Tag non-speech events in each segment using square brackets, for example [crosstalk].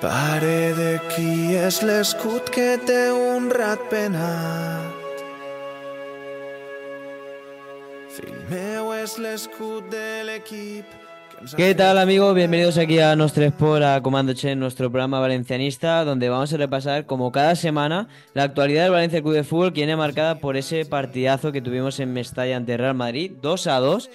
Pare l'escut que ¿Qué tal amigos? Bienvenidos aquí a Nos tres por a Comando Che, nuestro programa valencianista, donde vamos a repasar, como cada semana, la actualidad del Valencia Club de Fútbol, que viene marcada por ese partidazo que tuvimos en Mestalla ante Real Madrid, 2 a 2,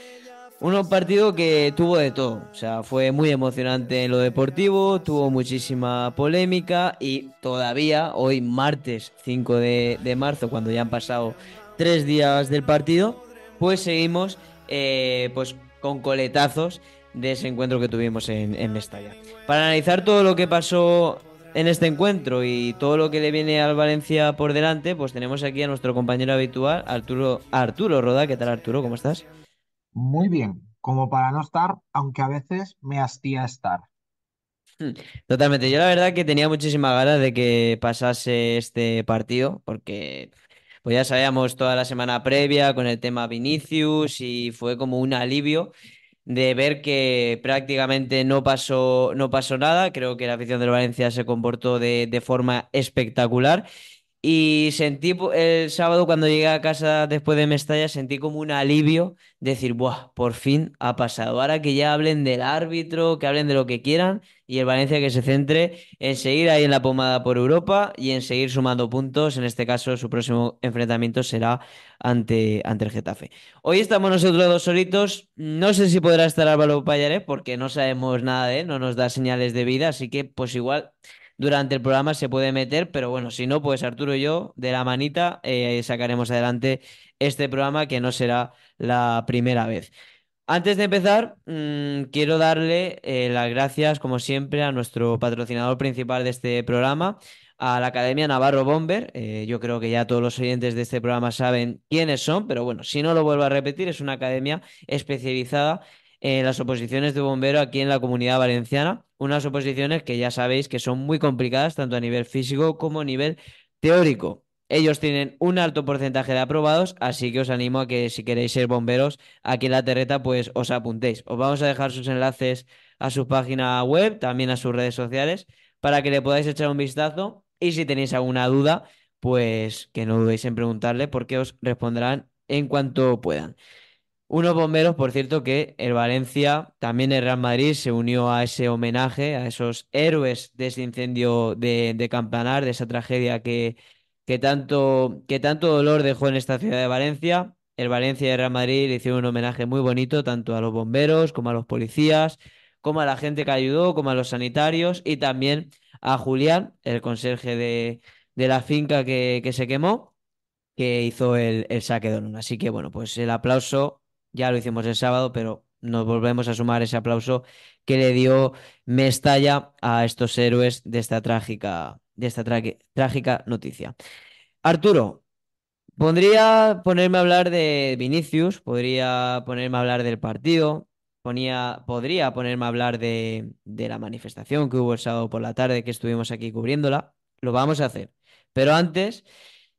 un partido que tuvo de todo, o sea, fue muy emocionante en lo deportivo, tuvo muchísima polémica y todavía hoy martes 5 de, marzo, cuando ya han pasado tres días del partido, pues seguimos eh, pues con coletazos de ese encuentro que tuvimos en, en Mestalla. Para analizar todo lo que pasó en este encuentro y todo lo que le viene al Valencia por delante, pues tenemos aquí a nuestro compañero habitual, Arturo, Arturo Roda. ¿Qué tal Arturo? ¿Cómo estás? Muy bien, como para no estar, aunque a veces me hastía estar. Hmm, totalmente, yo la verdad que tenía muchísimas ganas de que pasase este partido, porque pues ya sabíamos toda la semana previa con el tema Vinicius y fue como un alivio de ver que prácticamente no pasó, no pasó nada. Creo que la afición del Valencia se comportó de, de forma espectacular. Y sentí pues, el sábado cuando llegué a casa después de Mestalla, sentí como un alivio decir, ¡buah! Por fin ha pasado. Ahora que ya hablen del árbitro, que hablen de lo que quieran y el Valencia que se centre en seguir ahí en la pomada por Europa y en seguir sumando puntos. En este caso, su próximo enfrentamiento será ante, ante el Getafe. Hoy estamos nosotros dos solitos. No sé si podrá estar Álvaro Payaré, porque no sabemos nada de él, no nos da señales de vida, así que pues igual durante el programa se puede meter, pero bueno, si no, pues Arturo y yo de la manita eh, sacaremos adelante este programa que no será la primera vez. Antes de empezar, mm, quiero darle eh, las gracias, como siempre, a nuestro patrocinador principal de este programa, a la Academia Navarro Bomber. Eh, yo creo que ya todos los oyentes de este programa saben quiénes son, pero bueno, si no lo vuelvo a repetir, es una academia especializada eh, las oposiciones de bombero aquí en la comunidad valenciana. Unas oposiciones que ya sabéis que son muy complicadas, tanto a nivel físico como a nivel teórico. Ellos tienen un alto porcentaje de aprobados, así que os animo a que si queréis ser bomberos aquí en la terreta, pues os apuntéis. Os vamos a dejar sus enlaces a su página web, también a sus redes sociales, para que le podáis echar un vistazo. Y si tenéis alguna duda, pues que no dudéis en preguntarle porque os responderán en cuanto puedan. Unos bomberos, por cierto, que el Valencia, también el Real Madrid, se unió a ese homenaje, a esos héroes de ese incendio de, Campanar, de esa tragedia que, que, tanto, que tanto dolor dejó en esta ciudad de Valencia. El Valencia y el Real Madrid le hicieron un homenaje muy bonito, tanto a los bomberos como a los policías, como a la gente que ayudó, como a los sanitarios y también a Julián, el conserje de, de la finca que, que, se quemó, que hizo el, el saque de honor. Así que bueno, pues el aplauso ya lo hicimos el sábado, pero nos volvemos a sumar ese aplauso que le dio Mestalla a estos héroes de esta trágica, de esta trágica noticia. Arturo, podría ponerme a hablar de Vinicius, podría ponerme a hablar del partido, ponía, podría ponerme a hablar de, de la manifestación que hubo el sábado por la tarde que estuvimos aquí cubriéndola. Lo vamos a hacer. Pero antes,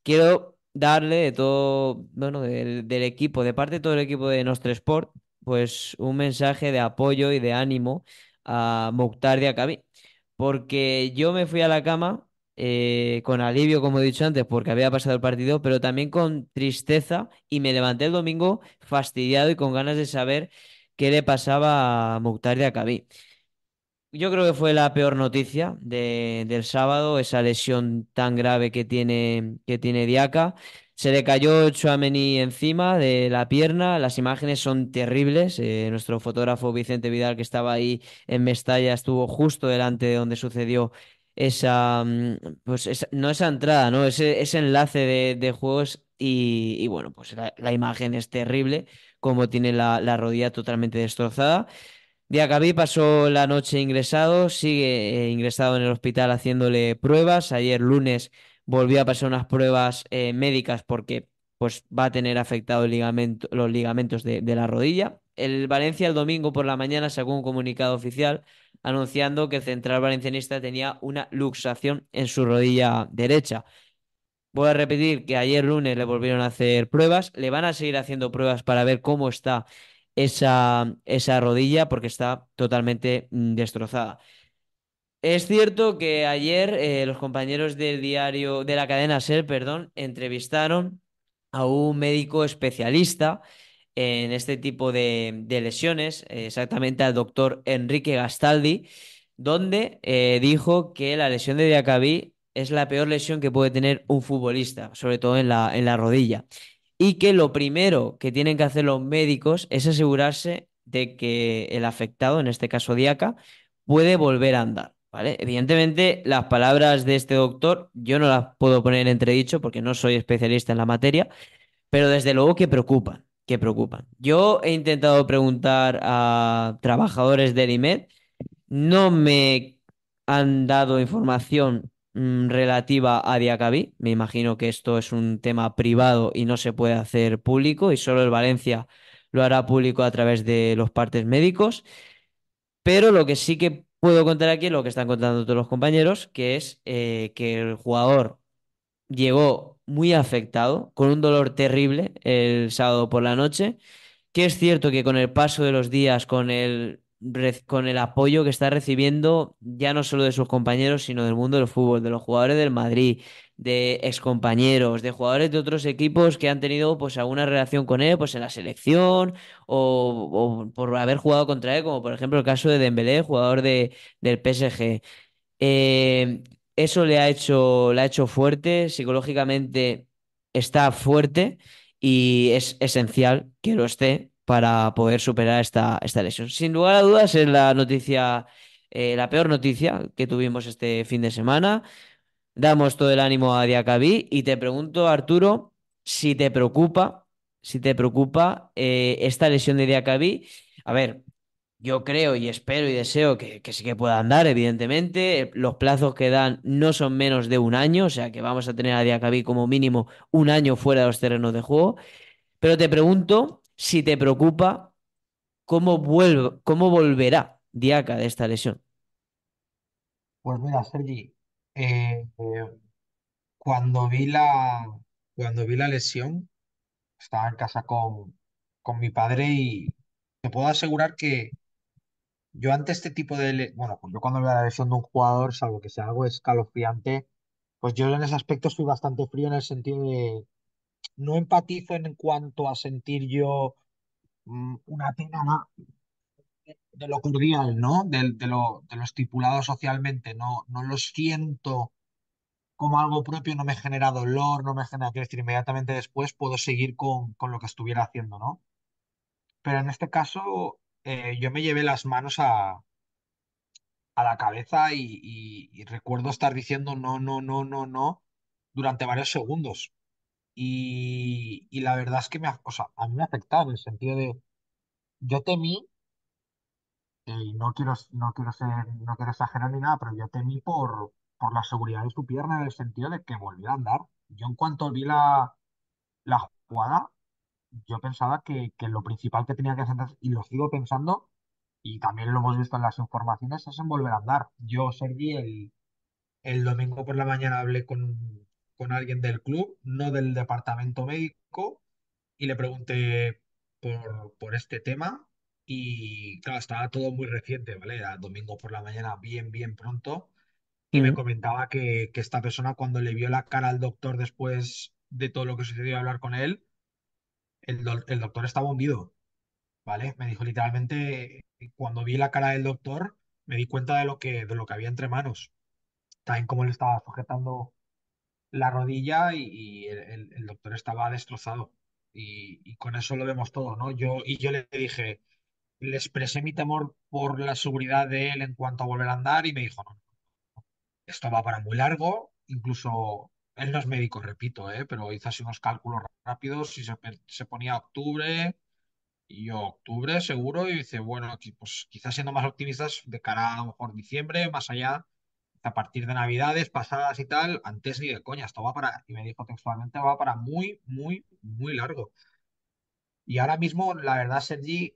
quiero darle de todo, bueno, del, equipo, de parte de todo el equipo de Nostra Sport, pues un mensaje de apoyo y de ánimo a Mouktar Diakabi. Porque yo me fui a la cama eh, con alivio, como he dicho antes, porque había pasado el partido, pero también con tristeza y me levanté el domingo fastidiado y con ganas de saber qué le pasaba a Mouktar Diakabi yo creo que fue la peor noticia del sábado, esa lesión tan grave que tiene, que tiene Diaca. Se le cayó Chuamení encima de la pierna, las imágenes son terribles. Eh, nuestro fotógrafo Vicente Vidal, que estaba ahí en Mestalla, estuvo justo delante de donde sucedió esa, mm, pues esa, no esa entrada, ¿no? Ese, ese enlace de, juegos y, bueno, pues la, imagen es terrible, como tiene la rodilla totalmente destrozada. Diacabí pasó la noche ingresado, sigue eh, ingresado en el hospital haciéndole pruebas. Ayer lunes volvió a pasar unas pruebas eh, médicas porque pues, va a tener afectados los ligamentos de, de, la rodilla. El Valencia el domingo por la mañana sacó un comunicado oficial anunciando que el central valencianista tenía una luxación en su rodilla derecha. Voy a repetir que ayer lunes le volvieron a hacer pruebas, le van a seguir haciendo pruebas para ver cómo está esa, esa rodilla porque está totalmente mm, destrozada. Es cierto que ayer eh, los compañeros del diario, de la cadena SER, perdón, entrevistaron a un médico especialista en este tipo de, lesiones, exactamente al doctor Enrique Gastaldi, donde eh, dijo que la lesión de Diacabí es la peor lesión que puede tener un futbolista, sobre todo en la, en la rodilla y que lo primero que tienen que hacer los médicos es asegurarse de que el afectado, en este caso Diaca, puede volver a andar. ¿vale? Evidentemente, las palabras de este doctor yo no las puedo poner en entredicho porque no soy especialista en la materia, pero desde luego que preocupan, que preocupan. Yo he intentado preguntar a trabajadores del IMED, no me han dado información Mm, relativa a Diacabí. Me imagino que esto es un tema privado y no se puede hacer público y solo el Valencia lo hará público a través de los partes médicos. Pero lo que sí que puedo contar aquí, lo que están contando todos los compañeros, que es eh, que el jugador llegó muy afectado, con un dolor terrible el sábado por la noche, que es cierto que con el paso de los días, con el con el apoyo que está recibiendo ya no solo de sus compañeros, sino del mundo del fútbol, de los jugadores del Madrid, de excompañeros, de jugadores de otros equipos que han tenido pues alguna relación con él, pues en la selección o, por haber jugado contra él, como por ejemplo el caso de Dembélé, jugador del PSG. Eh, eso le ha hecho, le ha hecho fuerte, psicológicamente está fuerte y es esencial que lo esté para poder superar esta, esta lesión. Sin lugar a dudas es la noticia, eh, la peor noticia que tuvimos este fin de semana. Damos todo el ánimo a Diacabí y te pregunto, Arturo, si te preocupa, si te preocupa eh, esta lesión de Diacabí. A ver, yo creo y espero y deseo que, que sí que pueda andar, evidentemente. Los plazos que dan no son menos de un año, o sea que vamos a tener a Diacabí como mínimo un año fuera de los terrenos de juego. Pero te pregunto si te preocupa cómo, cómo volverá Diaca de esta lesión. Pues mira, Sergi, eh, eh, cuando vi la, cuando vi la lesión, estaba en casa con, con mi padre y te puedo asegurar que yo ante este tipo de... bueno, pues yo cuando veo la lesión de un jugador, salvo que sea algo escalofriante, pues yo en ese aspecto soy bastante frío en el sentido de no empatizo en cuanto a sentir yo mm, una pena de lo cordial, ¿no? De, lo, estipulado socialmente. No, no lo siento como algo propio, no me genera dolor, no me genera, quiero decir, inmediatamente después puedo seguir con, lo que estuviera haciendo, ¿no? Pero en este caso, eh, yo me llevé las manos a, la cabeza y recuerdo estar diciendo no, no, no, no, no durante varios segundos. Y, la verdad es que me, o sea, a mí me ha afectado en el sentido de, yo temí, eh, y no quiero, no quiero ser, no quiero exagerar ni nada, pero yo temí por, por la seguridad de su pierna en el sentido de que volviera a andar. Yo en cuanto vi la, jugada, yo pensaba que, lo principal que tenía que hacer, y lo sigo pensando, y también lo hemos visto en las informaciones, es en volver a andar. Yo, serví el, el domingo por la mañana hablé con, con alguien del club, no del departamento médico, y le pregunté por, este tema. Y claro, estaba todo muy reciente, ¿vale? Era domingo por la mañana, bien, bien pronto. Y me comentaba que, esta persona cuando le vio la cara al doctor después de todo lo que sucedió hablar con él, el, doctor estaba hundido, ¿vale? Me dijo literalmente, cuando vi la cara del doctor, me di cuenta de lo que, de lo que había entre manos, también como le estaba sujetando la rodilla y, el, doctor estaba destrozado. Y, con eso lo vemos todo, ¿no? Yo, y yo le dije, le expresé mi temor por la seguridad de él en cuanto a volver a andar y me dijo, no, esto va para muy largo, incluso él no es médico, repito, ¿eh? pero hizo así unos cálculos rápidos y se, ponía octubre, y yo octubre seguro, y dice, bueno, pues quizás siendo más optimistas de cara a lo mejor diciembre, más allá, a partir de Navidades pasadas y tal, antes ni de coña, esto va para, y me dijo textualmente, va para muy, muy, muy largo. Y ahora mismo, la verdad, Sergi,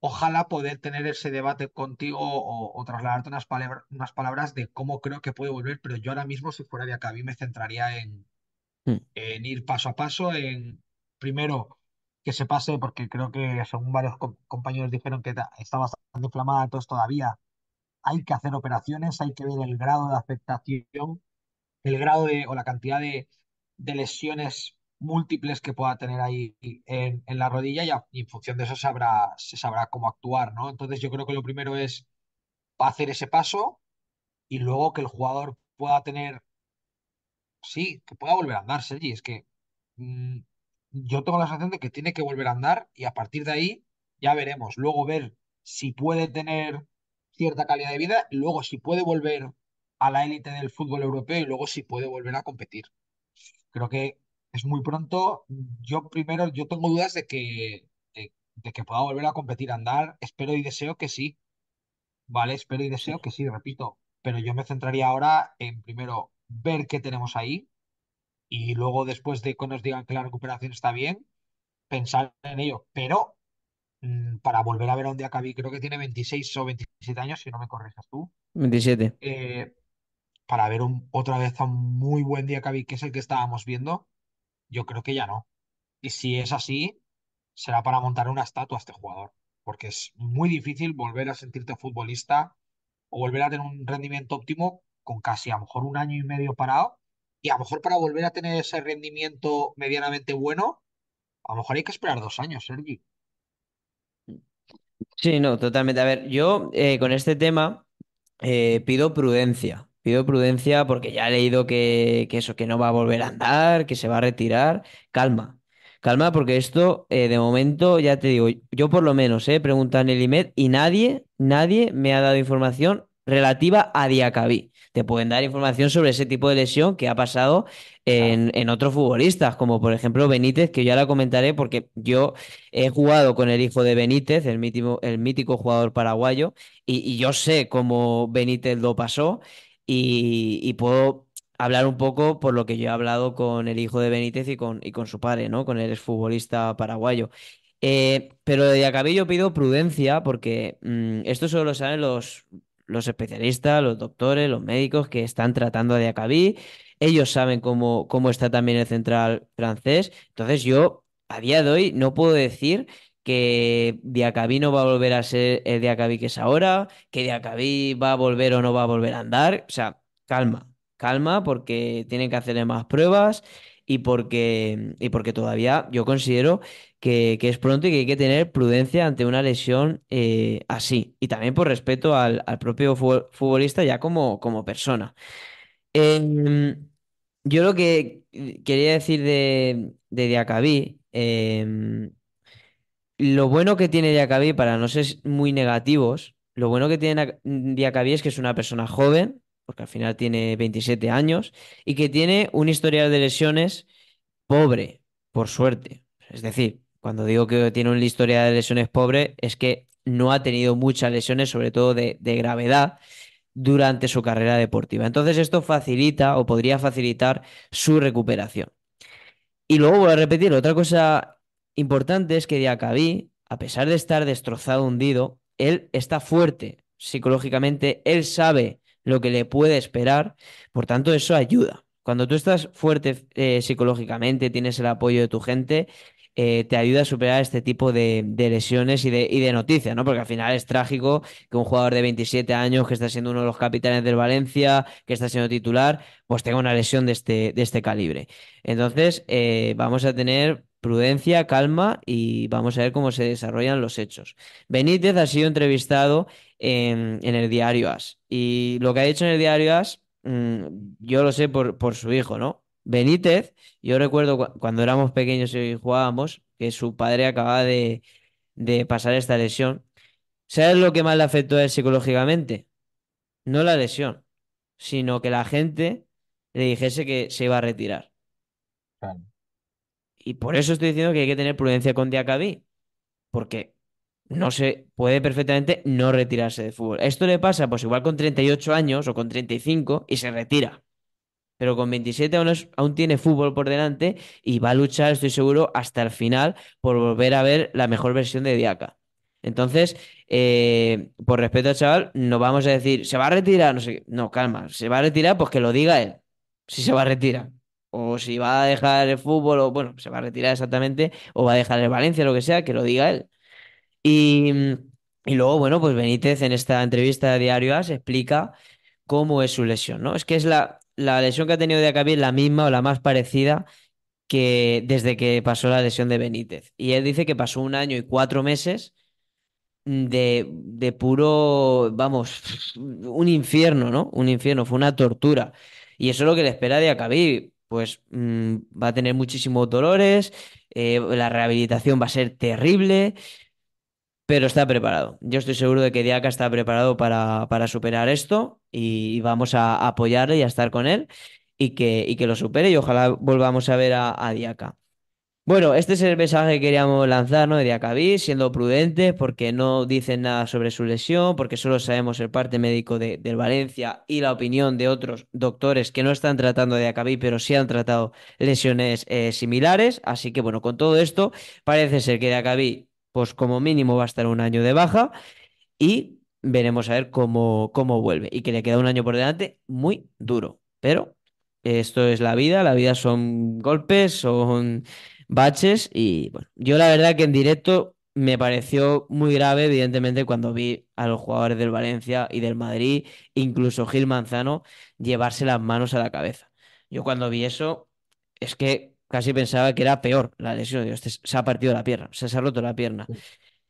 ojalá poder tener ese debate contigo o, trasladarte unas, unas palabras de cómo creo que puede volver, pero yo ahora mismo, si fuera de acá, me centraría en, hmm. en ir paso a paso, en primero que se pase, porque creo que según varios compañeros dijeron que está bastante inflamada, entonces todavía hay que hacer operaciones, hay que ver el grado de afectación, el grado de, o la cantidad de, lesiones múltiples que pueda tener ahí en, la rodilla y, en función de eso sabrá, se sabrá cómo actuar, ¿no? Entonces yo creo que lo primero es hacer ese paso y luego que el jugador pueda tener, sí, que pueda volver a andar, Sergi, es que mm, yo tengo la sensación de que tiene que volver a andar y a partir de ahí ya veremos, luego ver si puede tener cierta calidad de vida, luego si puede volver a la élite del fútbol europeo y luego si puede volver a competir. Creo que es muy pronto. Yo primero, yo tengo dudas de que, de, que pueda volver a competir, andar. Espero y deseo que sí. Vale, espero y deseo que sí, repito. Pero yo me centraría ahora en primero ver qué tenemos ahí y luego después de que nos digan que la recuperación está bien, pensar en ello. Pero mm, para volver a ver a un día creo que tiene 26 o 27 años, si no me corrijas tú. 27. Eh, para ver otra vez a un muy buen día que es el que estábamos viendo, yo creo que ya no. Y si es así, será para montar una estatua a este jugador, porque es muy difícil volver a sentirte futbolista o volver a tener un rendimiento óptimo con casi a lo mejor un año y medio parado. Y a lo mejor para volver a tener ese rendimiento medianamente bueno, a lo mejor hay que esperar dos años, Sergi. Sí, no, totalmente. A ver, yo eh, con este tema eh, pido prudencia. Pido prudencia porque ya he leído que, eso, que no va a volver a andar, que se va a retirar. Calma, calma, porque esto eh, de momento, ya te digo, yo por lo menos he preguntado en el IMED y nadie, nadie me ha dado información relativa a Diacabí te pueden dar información sobre ese tipo de lesión que ha pasado en, otros futbolistas, como por ejemplo Benítez, que yo la comentaré porque yo he jugado con el hijo de Benítez, el mítico, el mítico jugador paraguayo, y, yo sé cómo Benítez lo pasó y, puedo hablar un poco por lo que yo he hablado con el hijo de Benítez y con, y con su padre, ¿no? Con el exfutbolista paraguayo. Eh, pero de Acabillo pido prudencia porque mm, esto solo lo saben los los especialistas, los doctores, los médicos que están tratando a Diacabí. Ellos saben cómo, cómo está también el central francés. Entonces yo a día de hoy no puedo decir que Diacabí no va a volver a ser el Diacabí que es ahora, que Diacabí va a volver o no va a volver a andar. O sea, calma, calma porque tienen que hacerle más pruebas y porque, y porque todavía yo considero que, es pronto y que hay que tener prudencia ante una lesión eh, así. Y también por respeto al, propio futbolista ya como, como persona. Em, yo lo que quería decir de, de Diacabí, em, lo bueno que tiene Diacabí, para no ser muy negativos, lo bueno que tiene Diacabí es que es una persona joven, porque al final tiene 27 años, y que tiene un historial de lesiones pobre, por suerte. Es decir, cuando digo que tiene una historia de lesiones pobre, es que no ha tenido muchas lesiones, sobre todo de, gravedad, durante su carrera deportiva. Entonces esto facilita o podría facilitar su recuperación. Y luego voy a repetir, otra cosa importante es que Diacabí, a pesar de estar destrozado, hundido, él está fuerte psicológicamente, él sabe lo que le puede esperar, por tanto eso ayuda. Cuando tú estás fuerte eh, psicológicamente, tienes el apoyo de tu gente, eh, te ayuda a superar este tipo de, lesiones y de, noticias, ¿no? Porque al final es trágico que un jugador de 27 años, que está siendo uno de los capitanes del Valencia, que está siendo titular, pues tenga una lesión de este, este calibre. Entonces, eh, vamos a tener prudencia, calma y vamos a ver cómo se desarrollan los hechos. Benítez ha sido entrevistado en, el diario As y lo que ha dicho en el diario As, mm, yo lo sé por su hijo, ¿no? Benítez, yo recuerdo cuando éramos pequeños y jugábamos, que su padre acababa de, pasar esta lesión. ¿Sabes lo que más le afectó a él psicológicamente? No la lesión, sino que la gente le dijese que se iba a retirar. Y por eso estoy diciendo que hay que tener prudencia con Diacabí, porque no se puede perfectamente no retirarse de fútbol. Esto le pasa pues igual con 38 años o con 35 y se retira pero con 27 aún, aún, tiene fútbol por delante y va a luchar, estoy seguro, hasta el final por volver a ver la mejor versión de Diaca. Entonces, eh, por respeto al chaval, no vamos a decir, se va a retirar, no sé, no, calma, se va a retirar, pues que lo diga él, si se va a retirar. O si va a dejar el fútbol, o bueno, se va a retirar exactamente, o va a dejar el Valencia, lo que sea, que lo diga él. Y, luego, bueno, pues Benítez en esta entrevista de Diario As explica cómo es su lesión, ¿no? Es que es la, la lesión que ha tenido Diacabí es la misma o la más parecida que desde que pasó la lesión de Benítez. Y él dice que pasó un año y cuatro meses de, puro, vamos, un infierno, ¿no? Un infierno, fue una tortura. Y eso es lo que le espera de Acabí. Pues mm, va a tener muchísimos dolores, eh, la rehabilitación va a ser terrible pero está preparado. Yo estoy seguro de que Diaca está preparado para, para superar esto y, vamos a, apoyarle y a estar con él y que, y que lo supere y ojalá volvamos a ver a, a Bueno, este es el mensaje que queríamos lanzar, ¿no? De Diacabí, siendo prudentes, porque no dicen nada sobre su lesión, porque solo sabemos el parte médico de, del Valencia y la opinión de otros doctores que no están tratando de Diacabí, pero sí han tratado lesiones eh, similares. Así que, bueno, con todo esto, parece ser que Diacabí pues como mínimo va a estar un año de baja y veremos a ver cómo, cómo vuelve. Y que le queda un año por delante muy duro, pero esto es la vida, la vida son golpes, son baches y bueno, yo la verdad que en directo me pareció muy grave, evidentemente, cuando vi a los jugadores del Valencia y del Madrid, incluso Gil Manzano, llevarse las manos a la cabeza. Yo cuando vi eso, es que casi pensaba que era peor la lesión. Este se ha partido la pierna, se, se ha roto la pierna.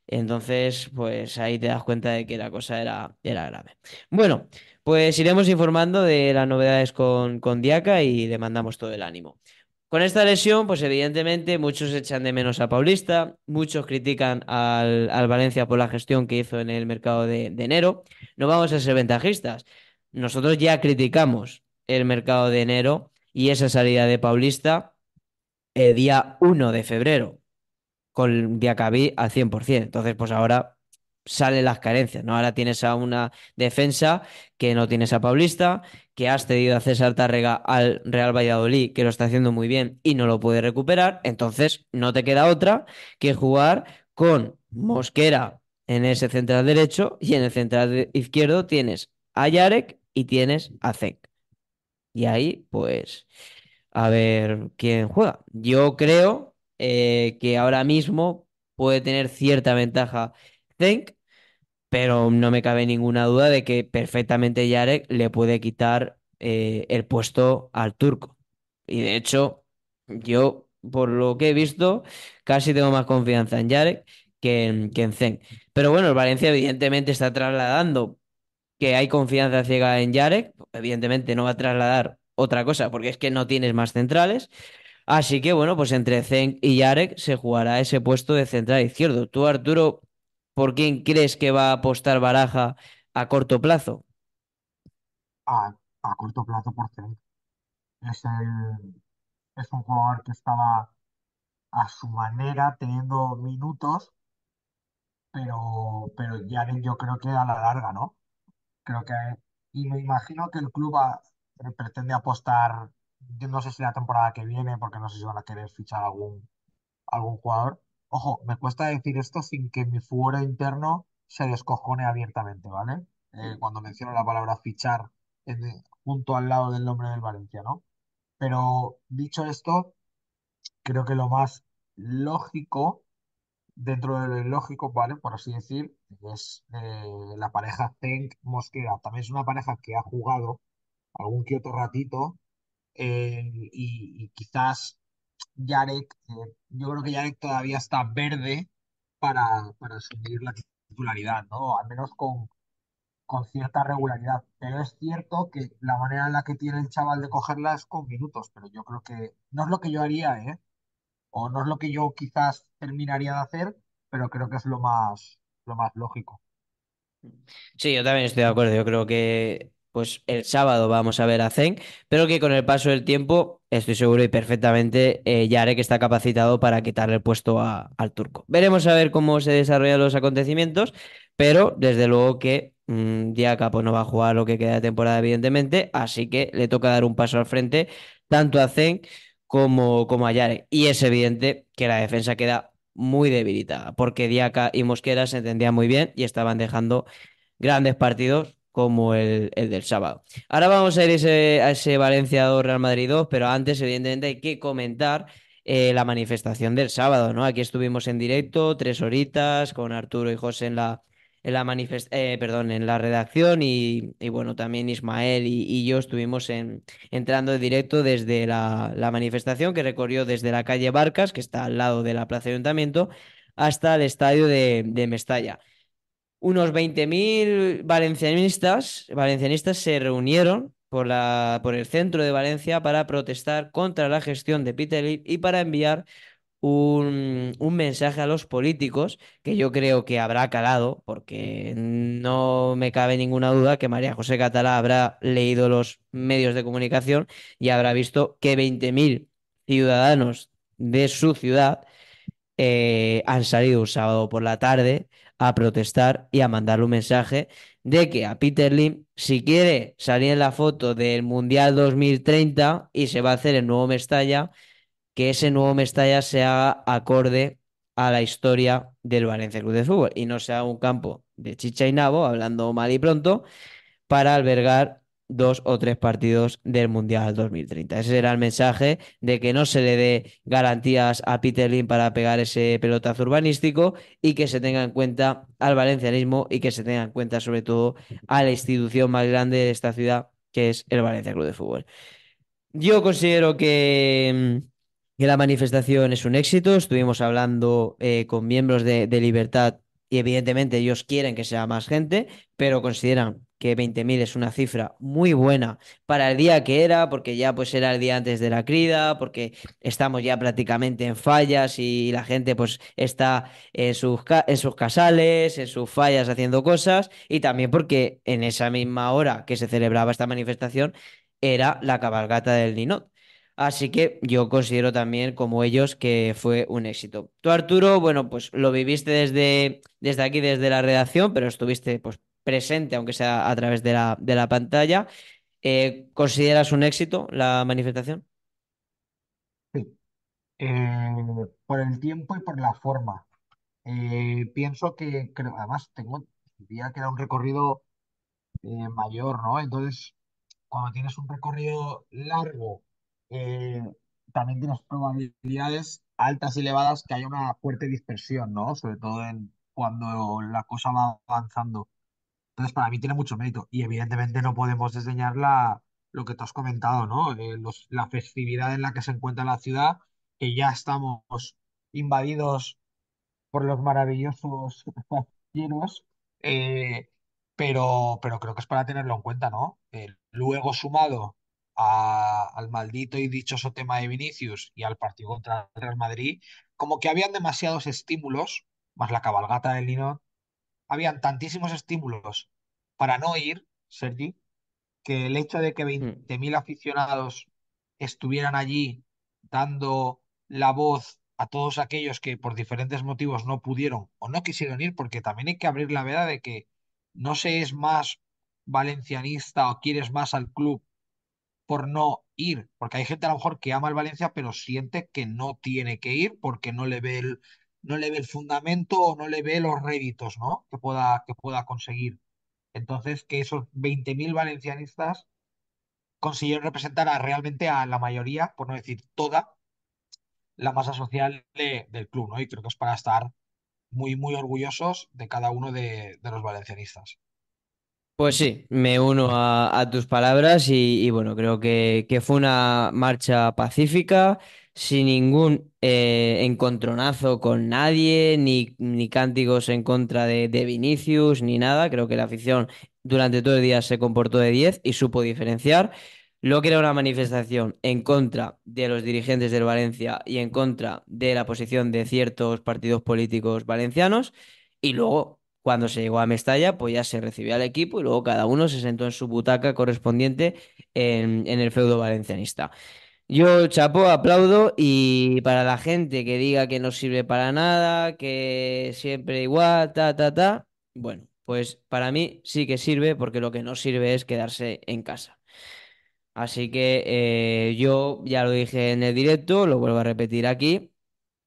Entonces, pues ahí te das cuenta de que la cosa era, era grave. Bueno, pues iremos informando de las novedades con, con Diaca y demandamos mandamos todo el ánimo. Con esta lesión, pues evidentemente muchos echan de menos a Paulista, muchos critican al, Valencia por la gestión que hizo en el mercado de, enero. No vamos a ser ventajistas. Nosotros ya criticamos el mercado de enero y esa salida de Paulista día 1 de febrero con Diacabí al 100%. Entonces, pues ahora salen las carencias, ¿no? Ahora tienes a una defensa que no tienes a Paulista, que has cedido a César Tárrega al Real Valladolid, que lo está haciendo muy bien y no lo puede recuperar, entonces no te queda otra que jugar con Mosquera en ese central derecho y en el central izquierdo tienes a Yarek y tienes a Zek. Y ahí, pues, a ver quién juega. Yo creo eh, que ahora mismo puede tener cierta ventaja Zenk, pero no me cabe ninguna duda de que perfectamente Yarek le puede quitar eh, el puesto al turco. Y de hecho, yo, por lo que he visto, casi tengo más confianza en Yarek que en, que Pero bueno, el Valencia evidentemente está trasladando que hay confianza ciega en Yarek, evidentemente no va a trasladar otra cosa, porque es que no tienes más centrales. Así que bueno, pues entre Zen y Yarek se jugará ese puesto de central izquierdo. Tú, Arturo, ¿por quién crees que va a apostar Baraja a corto plazo? A, corto plazo por Zen Es, es un jugador que estaba a su manera teniendo minutos, pero, pero Yarek yo creo que a la larga, ¿no? Creo que... Y me imagino que el club va, eh, pretende apostar, yo no sé si la temporada que viene, porque no sé si van a querer fichar algún, algún jugador. Ojo, me cuesta decir esto sin que mi fuero interno se descojone abiertamente, ¿vale? Eh, cuando menciono la palabra fichar junto al lado del nombre del Valencia, ¿no? Pero dicho esto, creo que lo más lógico, dentro de lo lógico, ¿vale? Por así decir, es eh, la pareja Tenk Mosquera. También es una pareja que ha jugado algún que otro ratito. Eh, y, quizás Yarek, eh, yo creo que Yarek todavía está verde para, para asumir la titularidad, ¿no? Al menos con, con cierta regularidad. Pero es cierto que la manera en la que tiene el chaval de cogerla es con minutos, pero yo creo que no es lo que yo haría, ¿eh? O no es lo que yo quizás terminaría de hacer, pero creo que es lo más, lo más lógico. Sí, yo también estoy de acuerdo. Yo creo que pues el sábado vamos a ver a Zen, pero que con el paso del tiempo estoy seguro y perfectamente eh, Yarek está capacitado para quitarle el puesto al turco. Veremos a ver cómo se desarrollan los acontecimientos, pero desde luego que mm, díaca pues, no va a jugar lo que queda de temporada, evidentemente, así que le toca dar un paso al frente tanto a Zen como, como a Yarek. Y es evidente que la defensa queda muy debilitada, porque Diaca y Mosquera se entendían muy bien y estaban dejando grandes partidos como el, el, del sábado. Ahora vamos a ir a ese Valencia 2 Real Madrid 2, pero antes, evidentemente, hay que comentar eh, la manifestación del sábado, ¿no? Aquí estuvimos en directo, tres horitas, con Arturo y José en la, en la eh, perdón, en la redacción, y, bueno, también Ismael y, yo estuvimos en, entrando en directo desde la, manifestación que recorrió desde la calle Barcas, que está al lado de la Plaza de Ayuntamiento, hasta el estadio de, de Mestalla unos 20.000 valencianistas, valencianistas se reunieron por, la, por el centro de Valencia para protestar contra la gestión de Peter y para enviar un, mensaje a los políticos que yo creo que habrá calado, porque no me cabe ninguna duda que María José Catalá habrá leído los medios de comunicación y habrá visto que 20.000 ciudadanos de su ciudad eh, han salido un sábado por la tarde a protestar y a mandar un mensaje de que a Peter Lim, si quiere salir en la foto del Mundial 2030 y se va a hacer el nuevo Mestalla, que ese nuevo Mestalla se haga acorde a la historia del Valencia Club de Fútbol y no sea un campo de chicha y nabo, hablando mal y pronto, para albergar dos o tres partidos del Mundial 2030. Ese será el mensaje de que no se le dé garantías a Peter para pegar ese pelotazo urbanístico y que se tenga en cuenta al valencianismo y que se tenga en cuenta sobre todo a la institución más grande de esta ciudad que es el Valencia Club de Fútbol. Yo considero que, mm, que la manifestación es un éxito. Estuvimos hablando eh, con miembros de Libertad y evidentemente ellos quieren que sea más gente, pero consideran que 20.000 es una cifra muy buena para el día que era, porque ya pues era el día antes de la crida, porque estamos ya prácticamente en fallas y la gente pues está en sus, en sus casales, en sus fallas haciendo cosas, y también porque en esa misma hora que se celebraba esta manifestación era la cabalgata del Ninot. Así que yo considero también, como ellos, que fue un éxito. Tú, Arturo, bueno, pues lo viviste desde, desde aquí, desde la redacción, pero estuviste pues, presente, aunque sea a través de la, de la pantalla. Eh, ¿Consideras un éxito la manifestación? Sí. Eh, por el tiempo y por la forma. Eh, pienso que, además, tengo, diría que era un recorrido mayor, ¿no? Entonces, cuando tienes un recorrido largo, también tienes probabilidades altas y elevadas que haya una fuerte dispersión, ¿no? Sobre todo en, cuando la cosa va avanzando. Entonces, para mí tiene mucho mérito. Y evidentemente no podemos desdeñar la, lo que tú has comentado, ¿no? Eh, la festividad en la que se encuentra la ciudad, que ya estamos invadidos por los maravillosos llenos, [laughs] eh, pero, pero creo que es para tenerlo en cuenta, ¿no? luego sumado al maldito y dichoso tema de Vinicius y al partido contra Real Madrid, como que habían demasiados estímulos, más la cabalgata del Linot, habían tantísimos estímulos para no ir, Sergi, que el hecho de que 20.000 hmm. aficionados estuvieran allí dando la voz a todos aquellos que por diferentes motivos no pudieron o no quisieron ir, porque también hay que abrir la verdad de que no se es más valencianista o quieres más al club por no ir, porque hay gente a lo mejor que ama el Valencia pero siente que no tiene que ir porque no le ve el, no le ve el fundamento o no le ve los réditos ¿no? que, pueda, que pueda conseguir. Entonces, que esos 20.000 valencianistas consiguieron representar realmente a la mayoría, por no decir toda, la masa social del club, ¿no? Y creo que es para estar muy, muy orgullosos de cada uno de, los valencianistas. Pues sí, me uno a, tus palabras y, bueno, creo que, que fue una marcha pacífica, sin ningún eh, encontronazo con nadie, ni, ni cánticos en contra de, de, Vinicius, ni nada. Creo que la afición durante todo el día se comportó de 10 y supo diferenciar. Lo que era una manifestación en contra de los dirigentes del Valencia y en contra de la posición de ciertos partidos políticos valencianos. Y luego, cuando se llegó a Mestalla, pues ya se recibió al equipo y luego cada uno se sentó en su butaca correspondiente en el feudo valencianista. Yo, chapo, aplaudo y para la gente que diga que no sirve para nada, que siempre igual, ta, ta, ta, bueno, pues para mí sí que sirve porque lo que no sirve es quedarse en casa. Así que eh, yo ya lo dije en el directo, lo vuelvo a repetir aquí.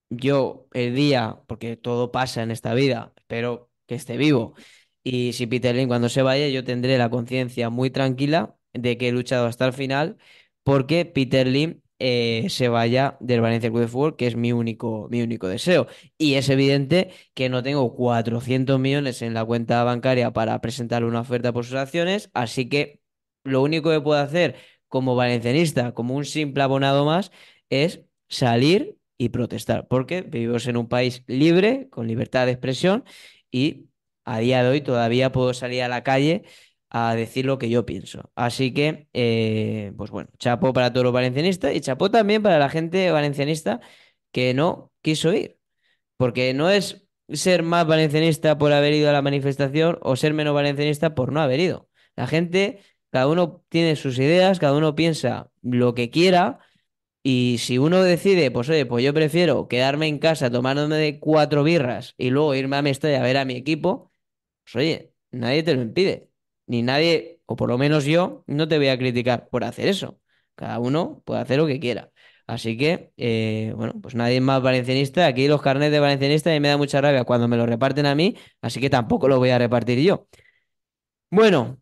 Yo el día, porque todo pasa en esta vida, espero que esté vivo. Y si Peter Lynn cuando se vaya, yo tendré la conciencia muy tranquila de que he luchado hasta el final porque Peter Lim eh, se vaya del Valencia Club de Fútbol, que es mi único, mi único deseo. Y es evidente que no tengo 400 millones en la cuenta bancaria para presentar una oferta por sus acciones, así que lo único que puedo hacer como valencianista, como un simple abonado más, es salir y protestar, porque vivimos en un país libre, con libertad de expresión, y a día de hoy todavía puedo salir a la calle a decir lo que yo pienso. Así que, eh, pues bueno, chapo para todos los valencianistas y chapó también para la gente valencianista que no quiso ir. Porque no es ser más valencianista por haber ido a la manifestación o ser menos valencianista por no haber ido. La gente, cada uno tiene sus ideas, cada uno piensa lo que quiera. Y si uno decide, pues oye, pues yo prefiero quedarme en casa tomándome de cuatro birras y luego irme a mi estadio a ver a mi equipo, pues oye, nadie te lo impide ni nadie, o por lo menos yo, no te voy a criticar por hacer eso. Cada uno puede hacer lo que quiera. Así que, eh, bueno, pues nadie más valencianista. Aquí los carnets de valencianista y me da mucha rabia cuando me los reparten a mí, así que tampoco lo voy a repartir yo. Bueno,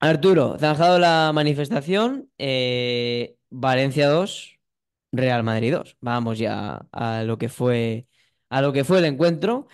Arturo, zanjado la manifestación, eh, Valencia 2, Real Madrid 2. Vamos ya a lo que fue, a lo que fue el encuentro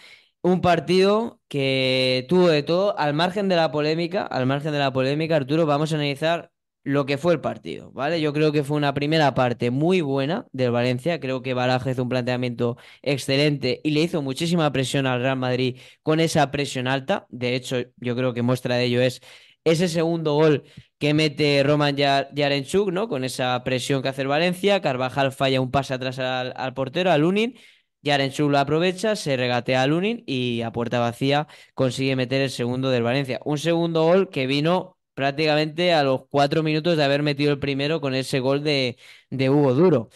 un partido que tuvo de todo, al margen de la polémica, al margen de la polémica, Arturo, vamos a analizar lo que fue el partido, ¿vale? Yo creo que fue una primera parte muy buena del Valencia, creo que Baraja hizo un planteamiento excelente y le hizo muchísima presión al Real Madrid con esa presión alta, de hecho yo creo que muestra de ello es ese segundo gol que mete Roman Yarenchuk, ¿no? Con esa presión que hace el Valencia, Carvajal falla un pase atrás al, al portero, al Unin, Yaren lo aprovecha, se regatea a Lunin y a puerta vacía consigue meter el segundo del Valencia. Un segundo gol que vino prácticamente a los cuatro minutos de haber metido el primero con ese gol de, Hugo Duro.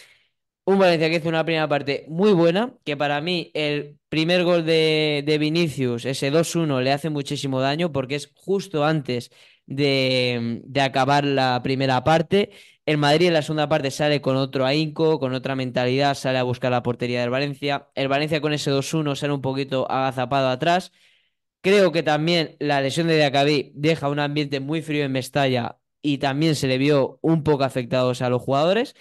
Un Valencia que hizo una primera parte muy buena, que para mí el primer gol de, Vinicius, ese 2-1, le hace muchísimo daño porque es justo antes de, de acabar la primera parte el Madrid en la segunda parte sale con otro ahínco, con otra mentalidad, sale a buscar la portería del Valencia. El Valencia con ese 2-1 sale un poquito agazapado atrás. Creo que también la lesión de Diacabí deja un ambiente muy frío en Mestalla y también se le vio un poco afectados a los jugadores.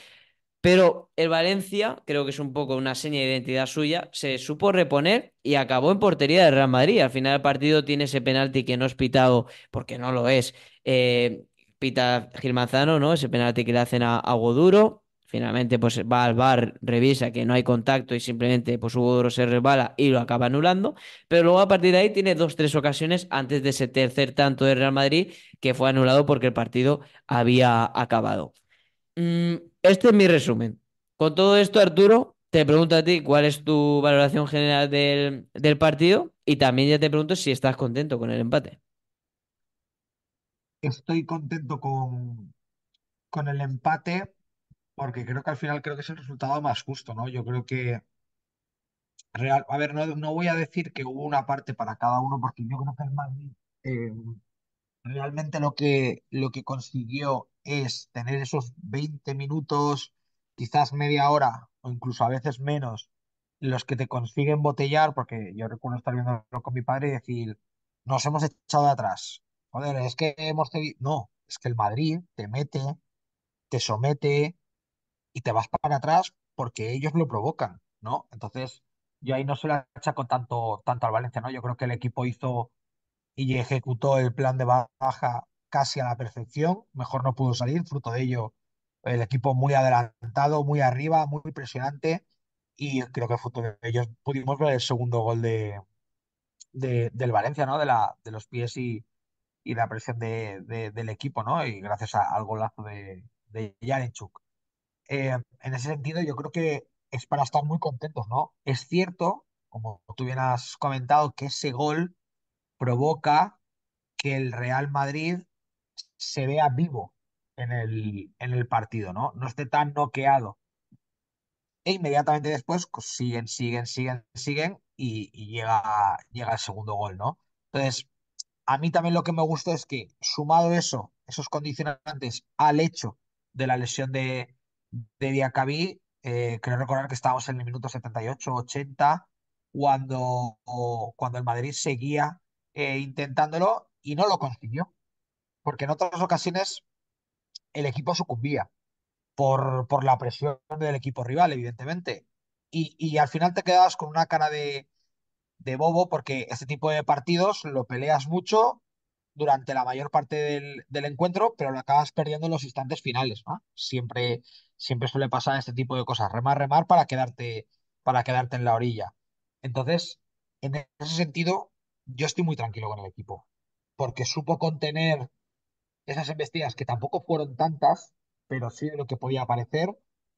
Pero el Valencia, creo que es un poco una seña de identidad suya, se supo reponer y acabó en portería del Real Madrid. Al final del partido tiene ese penalti que no es pitado porque no lo es. Eh, pita Gil ¿no? Ese penalti que le hacen a, Goduro. Finalmente, pues va al bar, revisa que no hay contacto y simplemente por pues, Hugo Duro se resbala y lo acaba anulando. Pero luego a partir de ahí tiene dos, tres ocasiones antes de ese tercer tanto de Real Madrid que fue anulado porque el partido había acabado. Mm, este es mi resumen. Con todo esto, Arturo, te pregunto a ti cuál es tu valoración general del, del partido y también ya te pregunto si estás contento con el empate estoy contento con, con el empate porque creo que al final creo que es el resultado más justo, ¿no? Yo creo que a ver, no, voy a decir que hubo una parte para cada uno porque yo creo que el Madrid eh, realmente lo que lo que consiguió es tener esos 20 minutos, quizás media hora o incluso a veces menos los que te consiguen botellar, porque yo recuerdo estar viendo con mi padre y decir, nos hemos echado atrás, es que hemos tenido... No, es que el Madrid te mete, te somete y te vas para atrás porque ellos lo provocan, ¿no? Entonces, yo ahí no se la con tanto, tanto al Valencia, ¿no? Yo creo que el equipo hizo y ejecutó el plan de baja casi a la perfección, mejor no pudo salir, fruto de ello el equipo muy adelantado, muy arriba, muy impresionante y creo que fruto de ellos pudimos ver el segundo gol del Valencia, ¿no? De, la, de los pies y, y la presión del equipo, ¿no? Y gracias a, al golazo de, de Yarenchuk. Eh, en ese sentido, yo creo que es para estar muy contentos, ¿no? Es cierto, como tú bien has comentado, que ese gol provoca que el Real Madrid se vea vivo en el, en el partido, ¿no? No esté tan noqueado. E inmediatamente después pues, siguen, siguen, siguen, siguen y, y, llega, llega el segundo gol, ¿no? Entonces, a mí también lo que me gusta es que, sumado eso, esos condicionantes al hecho de la lesión de, de Diacabí, eh, creo recordar que estábamos en el minuto 78-80, cuando, cuando el Madrid seguía eh, intentándolo y no lo consiguió. Porque en otras ocasiones el equipo sucumbía por, por la presión del equipo rival, evidentemente. Y, y al final te quedabas con una cara de, de bobo porque este tipo de partidos lo peleas mucho durante la mayor parte del, encuentro, pero lo acabas perdiendo en los instantes finales, Siempre, siempre suele pasar este tipo de cosas, remar, remar para quedarte, para quedarte en la orilla. Entonces, en ese sentido, yo estoy muy tranquilo con el equipo, porque supo contener esas embestidas que tampoco fueron tantas, pero sí lo que podía aparecer,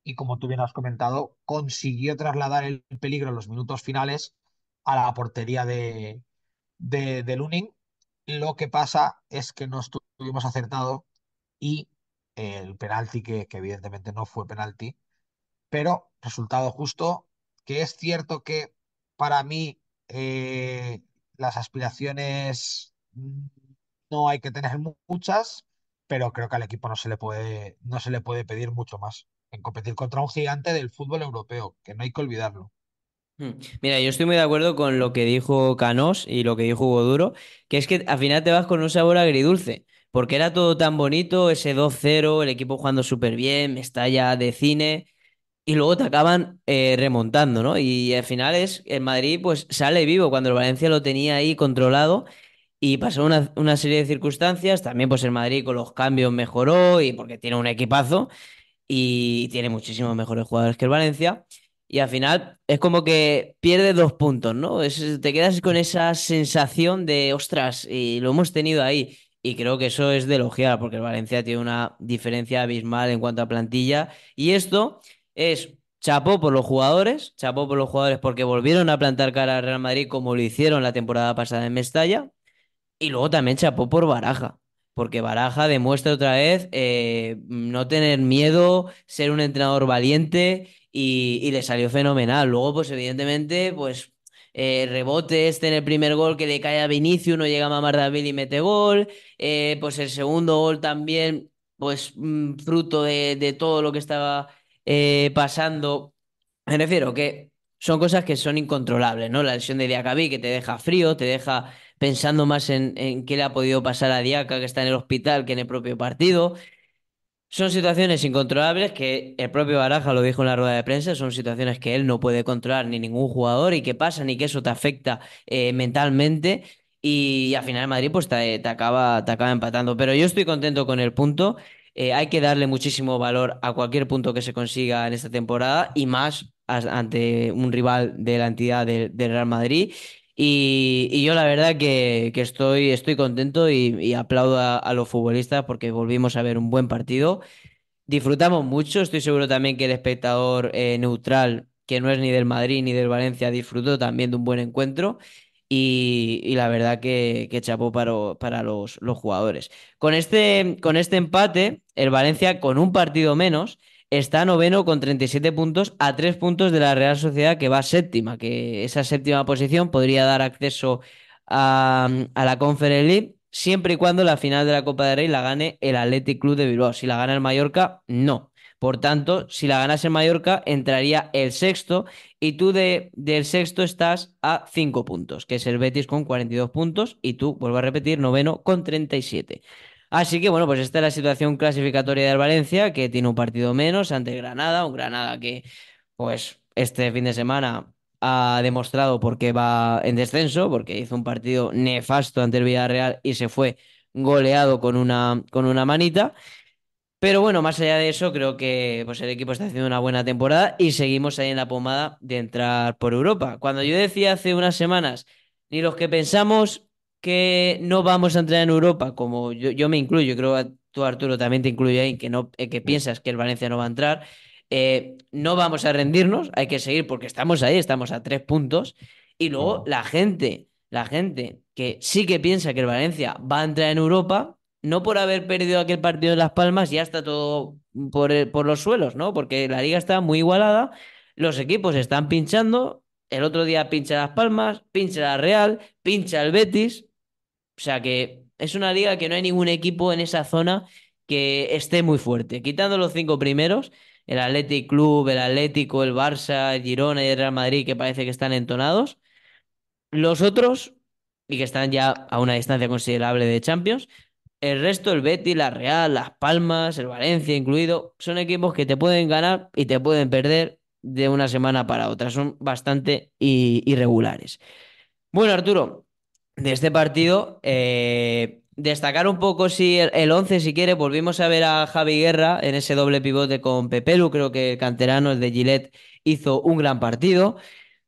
y como tú bien has comentado, consiguió trasladar el peligro en los minutos finales a la portería de, de, Lo que pasa es que no estuvimos acertado y el penalti, que, que, evidentemente no fue penalti, pero resultado justo, que es cierto que para mí eh, las aspiraciones no hay que tener muchas, pero creo que al equipo no se le puede, no se le puede pedir mucho más en competir contra un gigante del fútbol europeo, que no hay que olvidarlo. Hmm. Mira, yo estoy muy de acuerdo con lo que dijo Canós y lo que dijo Hugo Duro, que es que al final te vas con un sabor agridulce, porque era todo tan bonito, ese 2-0, el equipo jugando súper bien, estalla de cine, y luego te acaban eh, remontando, ¿no? Y al final es, el Madrid pues sale vivo cuando el Valencia lo tenía ahí controlado y pasó una, una serie de circunstancias, también pues el Madrid con los cambios mejoró y porque tiene un equipazo y tiene muchísimos mejores jugadores que el Valencia. Y al final es como que pierde dos puntos, ¿no? te quedas con esa sensación de, ostras, y lo hemos tenido ahí. Y creo que eso es de elogiar, porque el Valencia tiene una diferencia abismal en cuanto a plantilla. Y esto es chapó por los jugadores, chapó por los jugadores porque volvieron a plantar cara al Real Madrid como lo hicieron la temporada pasada en Mestalla. Y luego también chapó por Baraja, porque Baraja demuestra otra vez eh, no tener miedo, ser un entrenador valiente y, le salió fenomenal. Luego, pues evidentemente, pues eh, rebote este en el primer gol que le cae a Vinicius, no llega a David y mete gol, eh, pues el segundo gol también, pues mm, fruto de, todo lo que estaba eh, pasando. Me refiero que son cosas que son incontrolables, ¿no? La lesión de Diacabí que te deja frío, te deja pensando más en, en, qué le ha podido pasar a Diaca que está en el hospital que en el propio partido. Son situaciones incontrolables que el propio Baraja lo dijo en la rueda de prensa, son situaciones que él no puede controlar ni ningún jugador y que pasan y que eso te afecta eh, mentalmente y, al final Madrid pues te, acaba, te acaba empatando. Pero yo estoy contento con el punto, eh, hay que darle muchísimo valor a cualquier punto que se consiga en esta temporada y más ante un rival de la entidad del Real Madrid y, yo la verdad que, estoy, estoy contento y, aplaudo a, los futbolistas porque volvimos a ver un buen partido. Disfrutamos mucho, estoy seguro también que el espectador eh, neutral, que no es ni del Madrid ni del Valencia, disfrutó también de un buen encuentro. Y, la verdad que, chapó para, los, jugadores. Con este, con este empate, el Valencia, con un partido menos, está noveno con 37 puntos a tres puntos de la Real Sociedad que va séptima, que esa séptima posición podría dar acceso a, la Conference League siempre y cuando la final de la Copa de Rey la gane el Athletic Club de Bilbao. Si la gana el Mallorca, no. Por tanto, si la ganas el Mallorca, entraría el sexto y tú del sexto estás a cinco puntos, que es el Betis con 42 puntos y tú, vuelvo a repetir, noveno con 37. Así que bueno, pues esta es la situación clasificatoria del Valencia, que tiene un partido menos ante Granada, un Granada que pues este fin de semana ha demostrado por qué va en descenso, porque hizo un partido nefasto ante el Villarreal y se fue goleado con una, con una manita. Pero bueno, más allá de eso, creo que pues, el equipo está haciendo una buena temporada y seguimos ahí en la pomada de entrar por Europa. Cuando yo decía hace unas semanas, ni los que pensamos, que no vamos a entrar en Europa, como yo, me incluyo, creo que tú Arturo también te incluye ahí, que, no, eh, que piensas que el Valencia no va a entrar, eh, no vamos a rendirnos, hay que seguir porque estamos ahí, estamos a tres puntos. Y luego la gente, la gente que sí que piensa que el Valencia va a entrar en Europa, no por haber perdido aquel partido de Las Palmas, ya está todo por, eh, por los suelos, ¿no? Porque la liga está muy igualada, los equipos están pinchando, el otro día pincha Las Palmas, pincha la Real, pincha el Betis, o sea que es una liga que no hay ningún equipo en esa zona que esté muy fuerte. Quitando los cinco primeros, el Athletic Club, el Atlético, el Barça, el Girona y el Real Madrid, que parece que están entonados. Los otros, y que están ya a una distancia considerable de Champions, el resto, el Betis, la Real, Las Palmas, el Valencia incluido, son equipos que te pueden ganar y te pueden perder de una semana para otra. Son bastante irregulares. Bueno, Arturo, de este partido. Eh, destacar un poco, si el 11, si quiere, volvimos a ver a Javi Guerra en ese doble pivote con Pepelu. Creo que el canterano, el de Gillette, hizo un gran partido.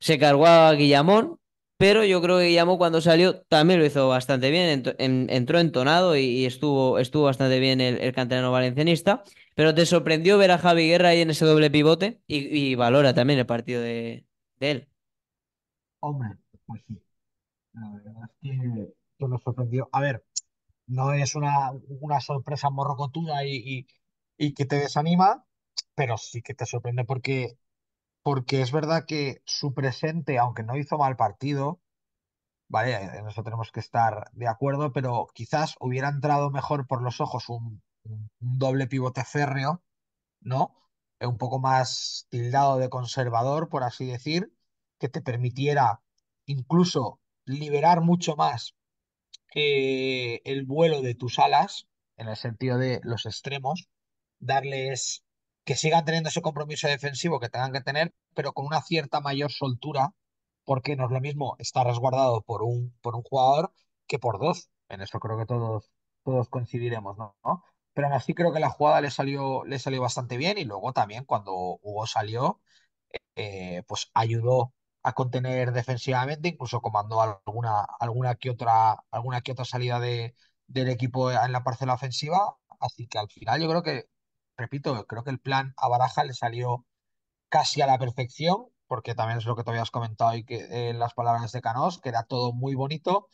Se cargó a Guillamón, pero yo creo que Guillamón cuando salió también lo hizo bastante bien. entró entonado y, estuvo, estuvo bastante bien el, canterano valencianista. Pero te sorprendió ver a Javi Guerra ahí en ese doble pivote y, valora también el partido de, de él. Hombre, pues sí la verdad es que, sorprendió. A ver, no es una, una sorpresa morrocotuda y, y, que te desanima, pero sí que te sorprende porque, porque es verdad que su presente, aunque no hizo mal partido, vale, en eso tenemos que estar de acuerdo, pero quizás hubiera entrado mejor por los ojos un, doble pivote férreo, ¿no? Un poco más tildado de conservador, por así decir, que te permitiera incluso liberar mucho más el vuelo de tus alas, en el sentido de los extremos, darles que sigan teniendo ese compromiso defensivo que tengan que tener, pero con una cierta mayor soltura, porque no es lo mismo estar resguardado por un, por un jugador que por dos. En eso creo que todos, todos coincidiremos, ¿no? Pero aún así creo que la jugada le salió, le salió bastante bien y luego también cuando Hugo salió, eh, pues ayudó a contener defensivamente, incluso comandó alguna, alguna, que, otra, alguna que otra salida de, del equipo en la parcela ofensiva. Así que al final yo creo que, repito, creo que el plan a Baraja le salió casi a la perfección, porque también es lo que te habías comentado y que en las palabras de Canós, que era todo muy bonito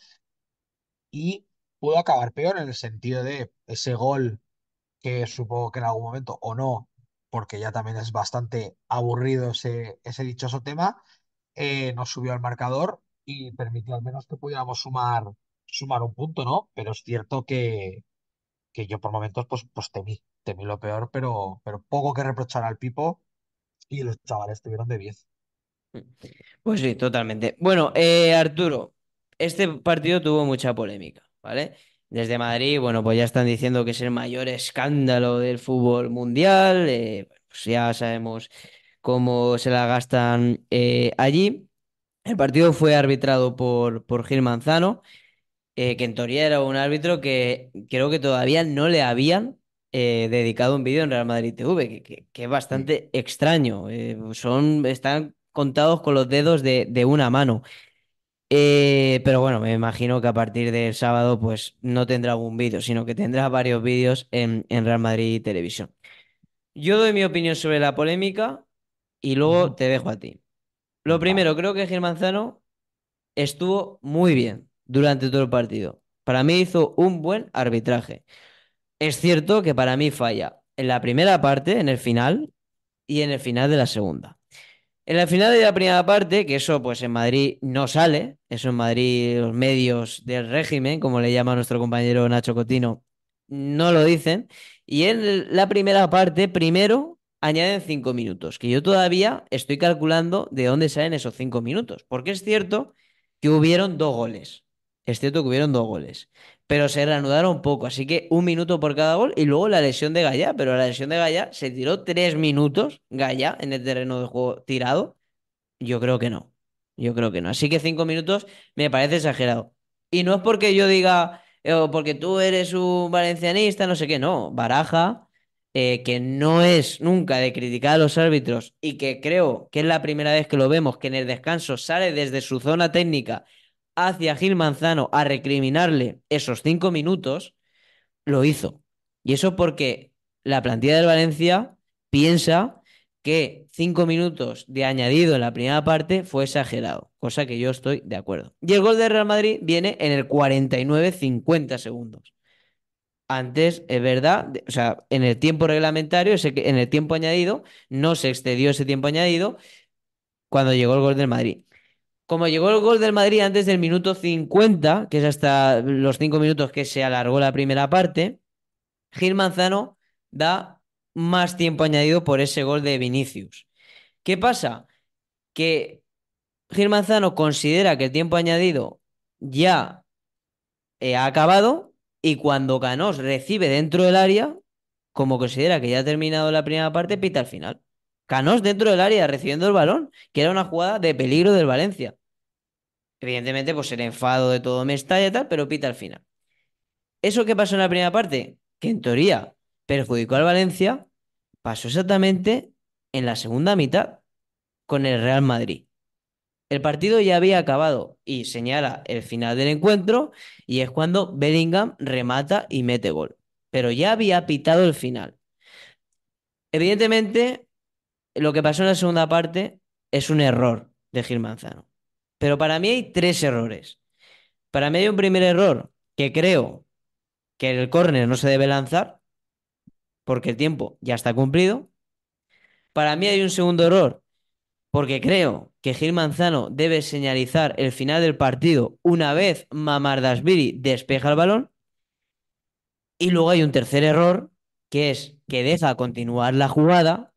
y pudo acabar peor en el sentido de ese gol que supongo que en algún momento o no, porque ya también es bastante aburrido ese, ese dichoso tema, eh, nos subió al marcador y permitió al menos que pudiéramos sumar, sumar un punto, ¿no? Pero es cierto que, yo por momentos pues, pues temí, temí lo peor, pero, pero poco que reprochar al Pipo y los chavales tuvieron de 10. Pues sí, totalmente. Bueno, eh, Arturo, este partido tuvo mucha polémica, ¿vale? Desde Madrid, bueno, pues ya están diciendo que es el mayor escándalo del fútbol mundial, eh, pues ya sabemos como se la gastan eh, allí. El partido fue arbitrado por, por Gil Manzano, eh, que en teoría era un árbitro que creo que todavía no le habían eh, dedicado un vídeo en Real Madrid TV, que, es mm. bastante extraño. son, están contados con los dedos de, una mano. pero bueno, me imagino que a partir del sábado pues no tendrá un vídeo, sino que tendrá varios vídeos en, en Real Madrid Televisión. Yo doy mi opinión sobre la polémica, y luego te dejo a ti. Lo primero, creo que Gil Manzano estuvo muy bien durante todo el partido. Para mí hizo un buen arbitraje. Es cierto que para mí falla en la primera parte, en el final, y en el final de la segunda. En el final de la primera parte, que eso pues en Madrid no sale, eso en Madrid los medios del régimen, como le llama nuestro compañero Nacho Cotino, no lo dicen. Y en la primera parte, primero añaden cinco minutos, que yo todavía estoy calculando de dónde salen esos cinco minutos, porque es cierto que hubieron dos goles. Es cierto que hubieron dos goles, pero se reanudaron poco, así que un minuto por cada gol y luego la lesión de Gaya. pero la lesión de Gaya, se tiró tres minutos Gaya en el terreno de juego tirado. Yo creo que no, yo creo que no. Así que cinco minutos me parece exagerado. Y no es porque yo diga, eh, porque tú eres un valencianista, no sé qué, no. Baraja, eh, que no es nunca de criticar a los árbitros y que creo que es la primera vez que lo vemos, que en el descanso sale desde su zona técnica hacia Gil Manzano a recriminarle esos cinco minutos, lo hizo. Y eso porque la plantilla del Valencia piensa que cinco minutos de añadido en la primera parte fue exagerado, cosa que yo estoy de acuerdo. Y el gol de Real Madrid viene en el 49-50 segundos. Antes, es verdad, o sea, en el tiempo reglamentario, en el tiempo añadido, no se excedió ese tiempo añadido cuando llegó el gol del Madrid. Como llegó el gol del Madrid antes del minuto 50, que es hasta los 5 minutos que se alargó la primera parte, Gil Manzano da más tiempo añadido por ese gol de Vinicius. ¿Qué pasa? Que Gil Manzano considera que el tiempo añadido ya eh, ha acabado y cuando Canós recibe dentro del área, como considera que ya ha terminado la primera parte, pita al final. Canós dentro del área recibiendo el balón, que era una jugada de peligro del Valencia. Evidentemente, pues el enfado de todo estalla y tal, pero pita al final. Eso que pasó en la primera parte, que en teoría perjudicó al Valencia, pasó exactamente en la segunda mitad con el Real Madrid. El partido ya había acabado y señala el final del encuentro y es cuando Bellingham remata y mete gol. Pero ya había pitado el final. Evidentemente, lo que pasó en la segunda parte es un error de Gil Pero para mí hay tres errores. Para mí hay un primer error que creo que el córner no se debe lanzar porque el tiempo ya está cumplido. Para mí hay un segundo error porque creo que Gil Manzano debe señalizar el final del partido una vez Mamardashvili despeja el balón. Y luego hay un tercer error, que es que deja continuar la jugada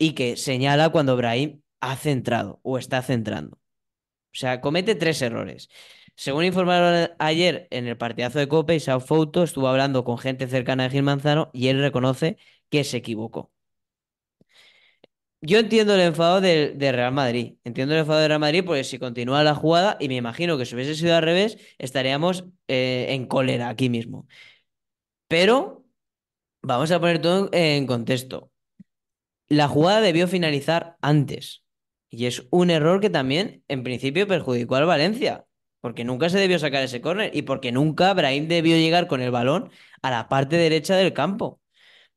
y que señala cuando Brahim ha centrado o está centrando. O sea, comete tres errores. Según informaron ayer en el partidazo de Copa, Sao Fouto estuvo hablando con gente cercana a Gil Manzano y él reconoce que se equivocó. Yo entiendo el enfado de, Real Madrid. Entiendo el enfado de Real Madrid porque si continúa la jugada, y me imagino que si hubiese sido al revés, estaríamos eh, en cólera aquí mismo. Pero vamos a poner todo en contexto. La jugada debió finalizar antes. Y es un error que también, en principio, perjudicó al Valencia. Porque nunca se debió sacar ese córner y porque nunca Brahim debió llegar con el balón a la parte derecha del campo.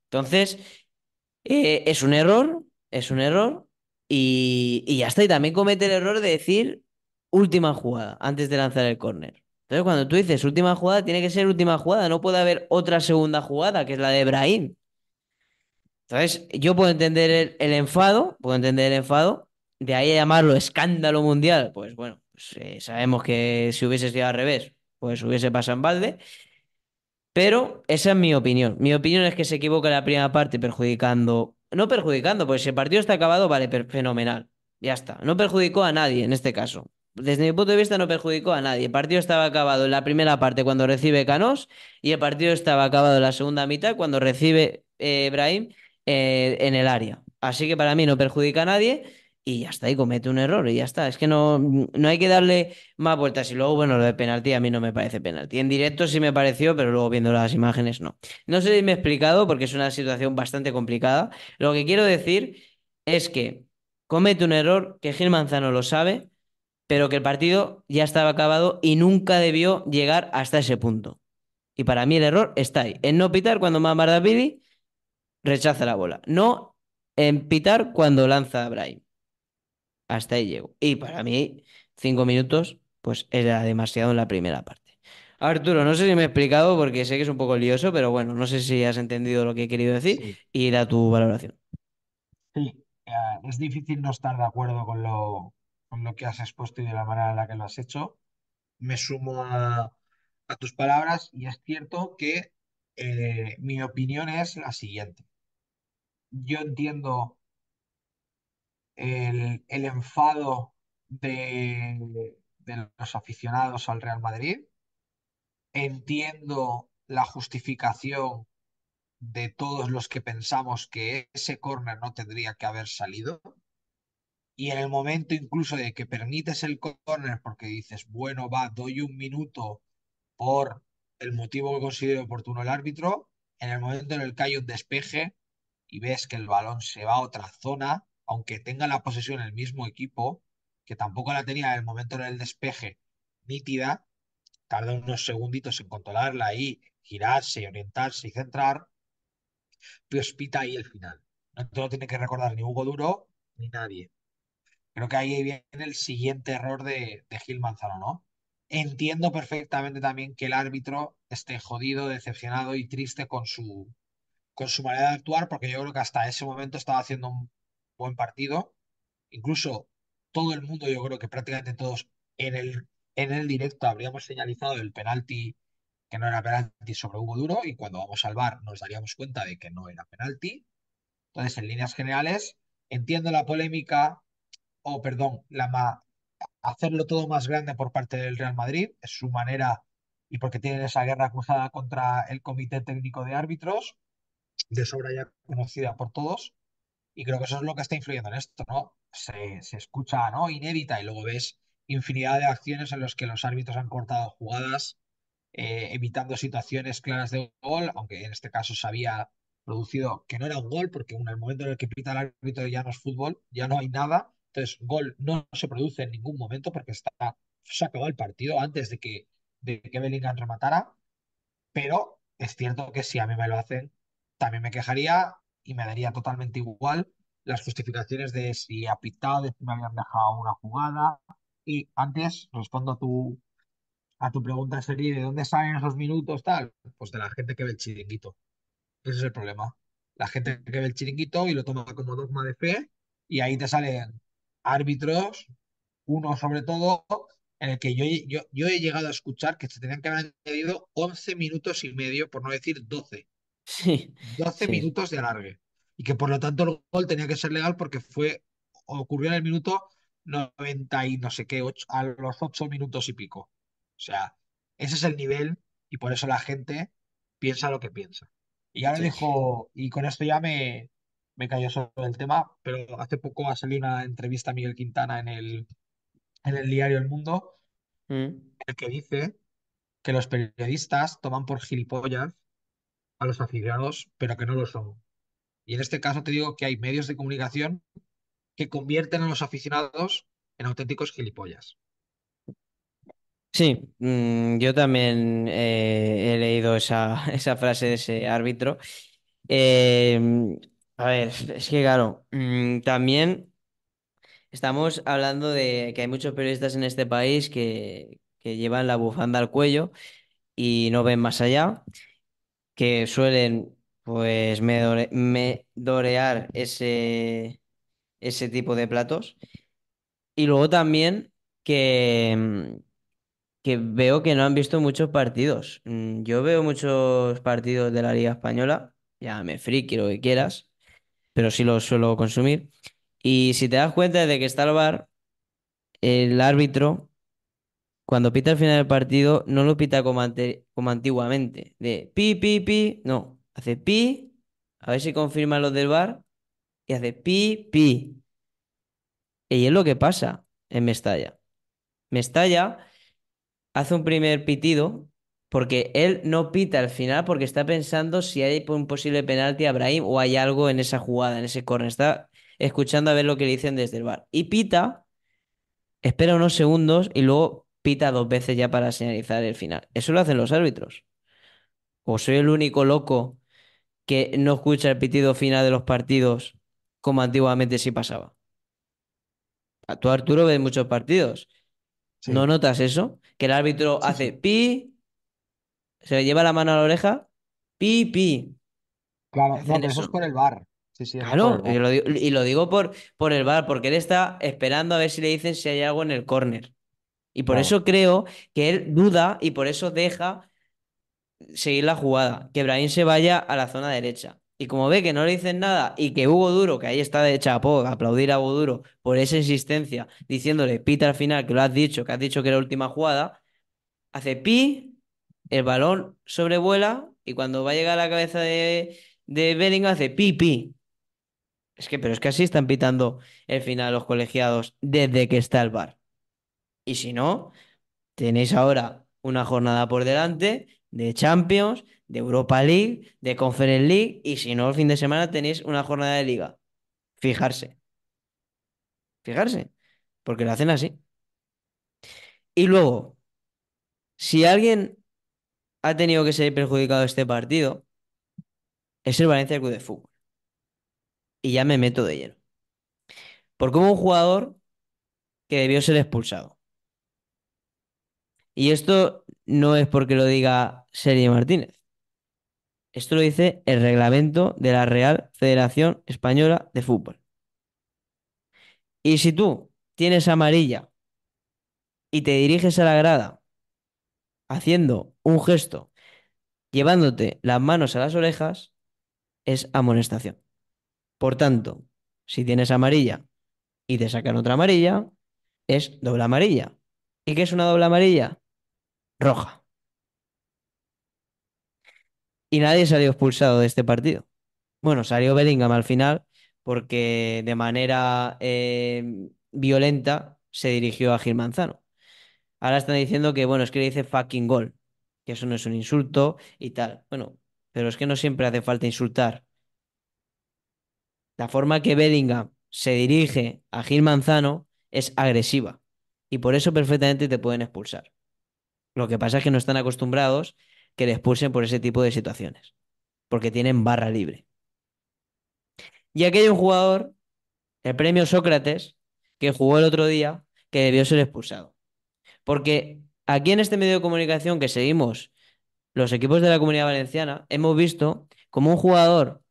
Entonces, eh, es un error es un error y, y ya está. Y también comete el error de decir última jugada antes de lanzar el córner. Entonces, cuando tú dices última jugada, tiene que ser última jugada, no puede haber otra segunda jugada, que es la de Brahim. Entonces, yo puedo entender el, enfado, puedo entender el enfado, de ahí a llamarlo escándalo mundial, pues bueno, pues, eh, sabemos que si hubiese sido al revés, pues hubiese pasado en balde. Pero esa es mi opinión. Mi opinión es que se equivoca la primera parte perjudicando no perjudicando, pues si el partido está acabado, vale, fenomenal. Ya está. No perjudicó a nadie en este caso. Desde mi punto de vista no perjudicó a nadie. El partido estaba acabado en la primera parte cuando recibe Canos y el partido estaba acabado en la segunda mitad cuando recibe Ebrahim eh, eh, en el área. Así que para mí no perjudica a nadie y ya está, y comete un error y ya está. Es que no, no hay que darle más vueltas. Y luego, bueno, lo de penalti a mí no me parece penalti. En directo sí me pareció, pero luego viendo las imágenes no. No sé si me he explicado porque es una situación bastante complicada. Lo que quiero decir es que comete un error, que Gil Manzano lo sabe, pero que el partido ya estaba acabado y nunca debió llegar hasta ese punto. Y para mí el error está ahí, en no pitar cuando Mamardapidi rechaza la bola, no en pitar cuando lanza a Brahim hasta ahí llego. Y para mí, cinco minutos, pues era demasiado en la primera parte. Arturo, no sé si me he explicado porque sé que es un poco lioso, pero bueno, no sé si has entendido lo que he querido decir y da tu valoración. sí. Eh, es difícil no estar de acuerdo con lo, lo que has expuesto y de la manera en la que lo has hecho. Me sumo a, tus palabras y es cierto que eh, mi opinión es la siguiente. Yo entiendo el, enfado de, los aficionados al Real Madrid, entiendo la justificación de todos los que pensamos que ese córner no tendría que haber salido. Y en el momento incluso de que permites el córner porque dices, bueno, va, doy un minuto por el motivo que considero oportuno el árbitro, en el momento en el que hay un despeje y ves que el balón se va a otra zona, aunque tenga la posesión el mismo equipo, que tampoco la tenía en el momento del despeje nítida, tarda unos segunditos en controlarla y girarse, orientarse y centrar, pues espita ahí el final. No te lo tiene que recordar ni Hugo Duro ni nadie. Creo que ahí viene el siguiente error de, Gil Manzano, ¿no? Entiendo perfectamente también que el árbitro esté jodido, decepcionado y triste con su, con su manera de actuar, porque yo creo que hasta ese momento estaba haciendo un buen partido. Incluso todo el mundo, yo creo que prácticamente todos en el, en el directo habríamos señalizado el penalti que no era penalti sobre Hugo Duro y cuando vamos al bar nos daríamos cuenta de que no era penalti. Entonces, en líneas generales, entiendo la polémica, o perdón, la hacerlo todo más grande por parte del Real Madrid, es su manera y porque tienen esa guerra cruzada contra el Comité Técnico de Árbitros, de sobra ya conocida por todos. Y creo que eso es lo que está influyendo en esto, ¿no? Se, escucha, ¿no? Inédita y luego ves infinidad de acciones en las que los árbitros han cortado jugadas, eh, evitando situaciones claras de gol, aunque en este caso se había producido que no era un gol, porque en el momento en el que pita el árbitro ya no es fútbol, ya no hay nada. Entonces, gol no se produce en ningún momento porque está, se acabado el partido antes de que, de que Bellingham rematara. Pero es cierto que si a mí me lo hacen, también me quejaría y me daría totalmente igual las justificaciones de si ha pitado, de si me habían dejado una jugada. Y antes respondo a tu, a tu pregunta sería ¿de dónde salen esos minutos tal? Pues de la gente que ve el chiringuito. Ese es el problema. La gente que ve el chiringuito y lo toma como dogma de fe y ahí te salen árbitros, uno sobre todo, en el que yo, yo, yo he llegado a escuchar que se tenían que haber añadido 11 minutos y medio, por no decir 12. Sí, 12 minutos de alargue. Y que por lo tanto el gol tenía que ser legal porque fue ocurrió en el minuto 90 y no sé qué, a los 8 minutos y pico. O sea, ese es el nivel y por eso la gente piensa lo que piensa. Y ahora le dijo, y con esto ya me, me cayó sobre el tema, pero hace poco ha salido una entrevista a Miguel Quintana en el, en el diario El Mundo, mm. en el que dice que los periodistas toman por gilipollas a los aficionados, pero que no lo son. Y en este caso te digo que hay medios de comunicación que convierten a los aficionados en auténticos gilipollas. Sí, mm, yo también eh, he leído [laughs] esa, frase de ese árbitro. Eh, a ver, es que claro, mm, también estamos hablando de que hay muchos periodistas en este país que, que llevan la bufanda al cuello y no ven más allá que suelen pues me dorear ese, ese tipo de platos. Y luego también que, mm, que veo que no han visto muchos partidos. Mm, yo veo muchos partidos de la Liga Española, me friki, lo que quieras, pero sí los suelo consumir. Y si te das cuenta de que está el bar el árbitro cuando pita al final del partido, no lo pita como, antiguamente, de pi, pi, pi, no, hace pi, a ver si confirma los del bar, y hace pi, pi. Y es lo que pasa en Mestalla. Mestalla hace un primer pitido porque él no pita al final porque está pensando si hay un posible penalti a Brahim o hay algo en esa jugada, en ese corner. Está escuchando a ver lo que le dicen desde el bar. Y pita, espera unos segundos y luego pita dos veces ya para señalizar el final. Eso lo hacen los árbitros. O soy el único loco que no escucha el pitido final de los partidos como antiguamente sí pasaba. tú, Arturo, ves muchos partidos. ¿No notas eso? Que el árbitro hace pi, se le lleva la mano a la oreja, pi, pi. Claro, eso es por el bar. claro, y lo digo, por, por, el bar, porque él está esperando a ver si le dicen si hay algo en el córner. Y por eso creo que él duda y por eso deja seguir la jugada, que Brahim se vaya a la zona derecha. Y como ve que no le dicen nada y que Hugo Duro, que ahí está de chapó, aplaudir a Hugo Duro por esa insistencia, diciéndole, pita al final, que lo has dicho, que has dicho que era la última jugada, hace pi, el balón sobrevuela y cuando va a llegar a la cabeza de, de hace pi, pi. Es que, pero es que así están pitando el final los colegiados desde que está el bar. Y si no, tenéis ahora una jornada por delante de Champions, de Europa League, de Conference League, y si no, el fin de semana tenéis una jornada de liga. Fijarse. Fijarse. Porque lo hacen así. Y luego, si alguien ha tenido que ser perjudicado este partido, es el Valencia Club de Fútbol. Y ya me meto de lleno. Porque hubo un jugador que debió ser expulsado. Y esto no es porque lo diga Sergio Martínez. Esto lo dice el reglamento de la Real Federación Española de Fútbol. Y si tú tienes amarilla y te diriges a la grada haciendo un gesto, llevándote las manos a las orejas, es amonestación. Por tanto, si tienes amarilla y te sacan otra amarilla, es doble amarilla. ¿Y qué es una doble amarilla? roja. Y nadie salió expulsado de este partido. Bueno, salió Bellingham al final porque de manera eh, violenta se dirigió a Gil Manzano. Ahora están diciendo que, bueno, es que le dice fucking gol, que eso no es un insulto y tal. Bueno, pero es que no siempre hace falta insultar. La forma que Bellingham se dirige a Gil Manzano es agresiva y por eso perfectamente te pueden expulsar. Lo que pasa es que no están acostumbrados que les expulsen por ese tipo de situaciones, porque tienen barra libre. Y aquí hay un jugador, el premio Sócrates, que jugó el otro día, que debió ser expulsado. Porque aquí en este medio de comunicación que seguimos los equipos de la Comunidad Valenciana, hemos visto como un jugador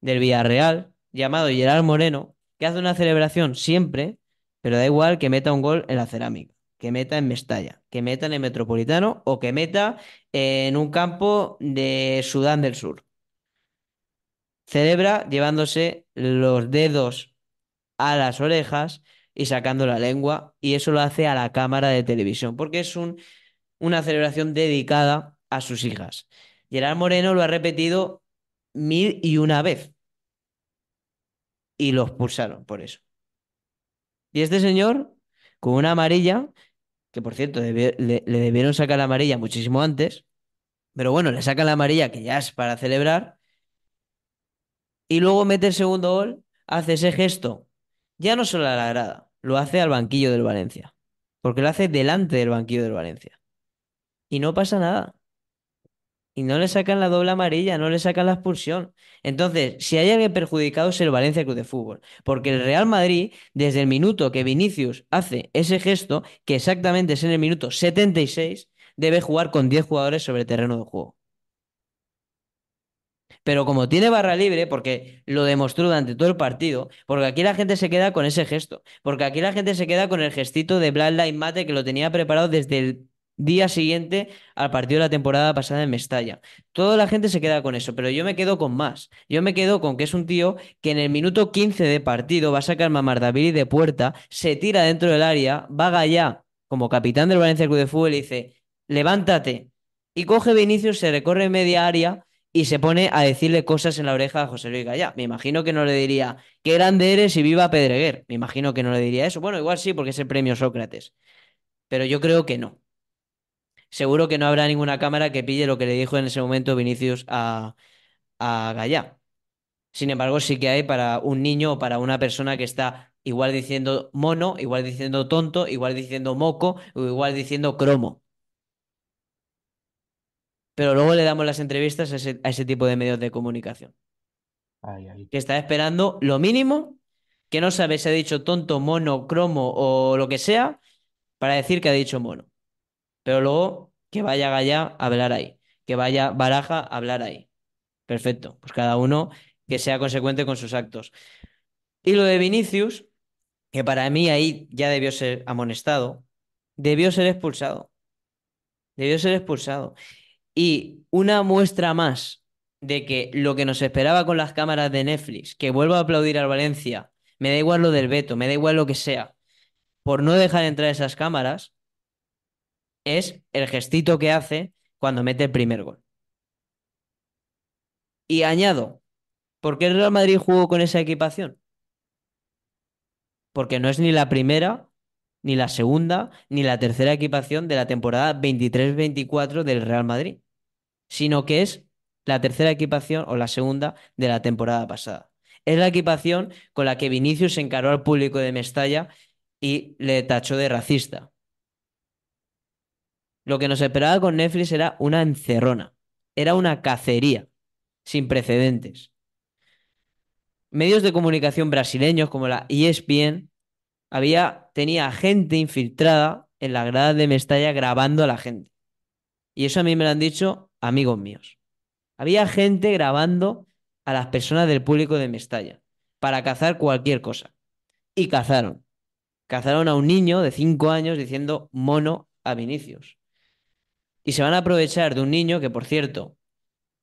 del Villarreal, llamado Gerard Moreno, que hace una celebración siempre, pero da igual que meta un gol en la cerámica que meta en Mestalla, que meta en el Metropolitano o que meta en un campo de Sudán del Sur. Celebra llevándose los dedos a las orejas y sacando la lengua y eso lo hace a la cámara de televisión porque es un, una celebración dedicada a sus hijas. Gerard Moreno lo ha repetido mil y una vez y los expulsaron por eso. Y este señor, con una amarilla, que por cierto le, le, debieron sacar la amarilla muchísimo antes, pero bueno, le sacan la amarilla que ya es para celebrar, y luego mete el segundo gol, hace ese gesto, ya no solo a la grada, lo hace al banquillo del Valencia, porque lo hace delante del banquillo del Valencia. Y no pasa nada y no le sacan la doble amarilla, no le sacan la expulsión. Entonces, si hay alguien perjudicado es el Valencia Club de Fútbol, porque el Real Madrid, desde el minuto que Vinicius hace ese gesto, que exactamente es en el minuto 76, debe jugar con 10 jugadores sobre el terreno de juego. Pero como tiene barra libre, porque lo demostró durante todo el partido, porque aquí la gente se queda con ese gesto, porque aquí la gente se queda con el gestito de Black Light Mate que lo tenía preparado desde el día siguiente al partido de la temporada pasada en Mestalla. Toda la gente se queda con eso, pero yo me quedo con más. Yo me quedo con que es un tío que en el minuto 15 de partido va a sacar Mamardaviri de puerta, se tira dentro del área, va allá como capitán del Valencia Club de Fútbol y dice, levántate. Y coge Vinicius, se recorre media área y se pone a decirle cosas en la oreja a José Luis Gallá. Me imagino que no le diría, qué grande eres y viva Pedreguer. Me imagino que no le diría eso. Bueno, igual sí, porque es el premio Sócrates. Pero yo creo que no seguro que no habrá ninguna cámara que pille lo que le dijo en ese momento Vinicius a, a Gallá. Sin embargo, sí que hay para un niño o para una persona que está igual diciendo mono, igual diciendo tonto, igual diciendo moco o igual diciendo cromo. Pero luego le damos las entrevistas a ese, tipo de medios de comunicación. Que está esperando lo mínimo, que no sabe si ha dicho tonto, mono, cromo o lo que sea, para decir que ha dicho mono. Pero luego que vaya Gaya a hablar ahí, que vaya Baraja a hablar ahí. Perfecto, pues cada uno que sea consecuente con sus actos. Y lo de Vinicius, que para mí ahí ya debió ser amonestado, debió ser expulsado. Debió ser expulsado. Y una muestra más de que lo que nos esperaba con las cámaras de Netflix, que vuelva a aplaudir al Valencia, me da igual lo del veto, me da igual lo que sea, por no dejar entrar esas cámaras, es el gestito que hace cuando mete el primer gol. Y añado, ¿por qué el Real Madrid jugó con esa equipación? Porque no es ni la primera, ni la segunda, ni la tercera equipación de la temporada 23-24 del Real Madrid, sino que es la tercera equipación o la segunda de la temporada pasada. Es la equipación con la que Vinicius encaró al público de Mestalla y le tachó de racista. Lo que nos esperaba con Netflix era una encerrona, era una cacería sin precedentes. Medios de comunicación brasileños como la ESPN había, tenía gente infiltrada en la grada de Mestalla grabando a la gente. Y eso a mí me lo han dicho amigos míos. Había gente grabando a las personas del público de Mestalla para cazar cualquier cosa. Y cazaron. Cazaron a un niño de 5 años diciendo mono a Vinicius. Y se van a aprovechar de un niño que, por cierto,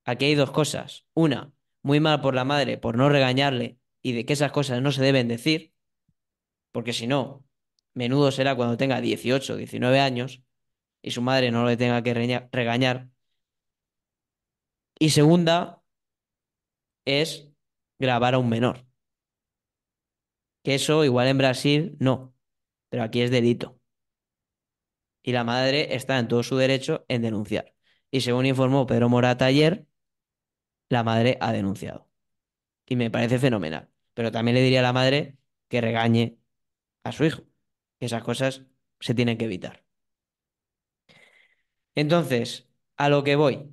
aquí hay dos cosas. Una, muy mal por la madre por no regañarle y de que esas cosas no se deben decir, porque si no, menudo será cuando tenga 18, 19 años y su madre no le tenga que regañar. Y segunda, es grabar a un menor. Que eso igual en Brasil no, pero aquí es delito y la madre está en todo su derecho en denunciar. Y según informó Pedro Morata ayer, la madre ha denunciado. Y me parece fenomenal. Pero también le diría a la madre que regañe a su hijo, que esas cosas se tienen que evitar. Entonces, a lo que voy,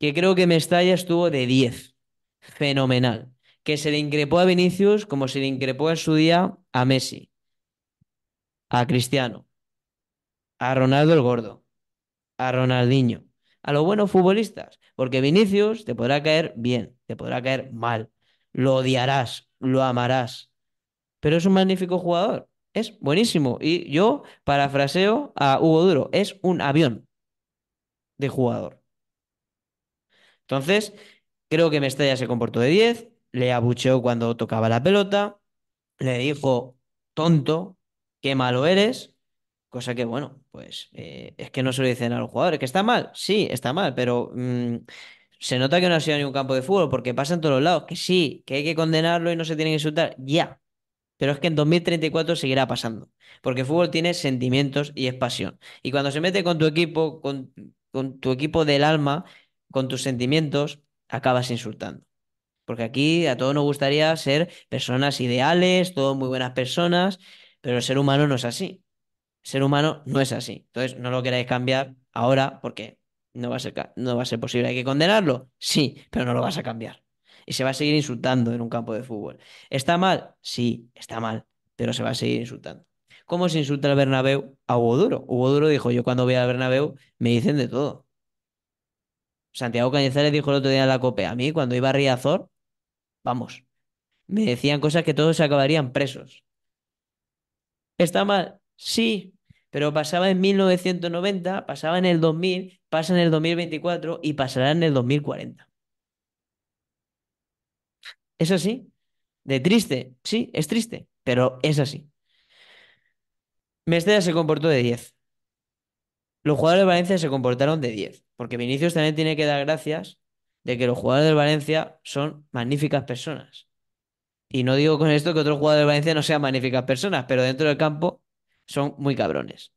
que creo que Mestalla estuvo de 10, fenomenal. Que se le increpó a Vinicius como se le increpó en su día a Messi, a Cristiano, a Ronaldo el Gordo, a Ronaldinho, a los buenos futbolistas, porque Vinicius te podrá caer bien, te podrá caer mal, lo odiarás, lo amarás, pero es un magnífico jugador, es buenísimo. Y yo parafraseo a Hugo Duro, es un avión de jugador. Entonces, creo que Mestalla se comportó de 10, le abucheó cuando tocaba la pelota, le dijo, tonto, qué malo eres, Cosa que, bueno, pues eh, es que no se lo dicen a los jugadores. ¿Que está mal? Sí, está mal, pero mm, se nota que no ha sido ni un campo de fútbol porque pasa en todos lados. Que sí, que hay que condenarlo y no se tiene que insultar. Ya. Pero es que en 2034 seguirá pasando. Porque el fútbol tiene sentimientos y es pasión. Y cuando se mete con tu equipo, con, con tu equipo del alma, con tus sentimientos, acabas insultando. Porque aquí a todos nos gustaría ser personas ideales, todos muy buenas personas, pero el ser humano no es así ser humano no es así. Entonces, no lo queráis cambiar ahora porque no va a ser, no va a ser posible. ¿Hay que condenarlo? Sí, pero no lo vas a cambiar. Y se va a seguir insultando en un campo de fútbol. ¿Está mal? Sí, está mal, pero se va a seguir insultando. ¿Cómo se insulta el Bernabéu a Hugo Duro? Hugo Duro dijo, yo cuando voy al Bernabéu me dicen de todo. Santiago Cañizares dijo el otro día en la COPE, a mí cuando iba a Riazor, vamos, me decían cosas que todos se acabarían presos. ¿Está mal? Sí, pero pasaba en 1990, pasaba en el 2000, pasa en el 2024 y pasará en el 2040. ¿Es así? ¿De triste? Sí, es triste, pero es así. Mestella se comportó de 10. Los jugadores de Valencia se comportaron de 10, porque Vinicius también tiene que dar gracias de que los jugadores de Valencia son magníficas personas. Y no digo con esto que otros jugadores de Valencia no sean magníficas personas, pero dentro del campo son muy cabrones.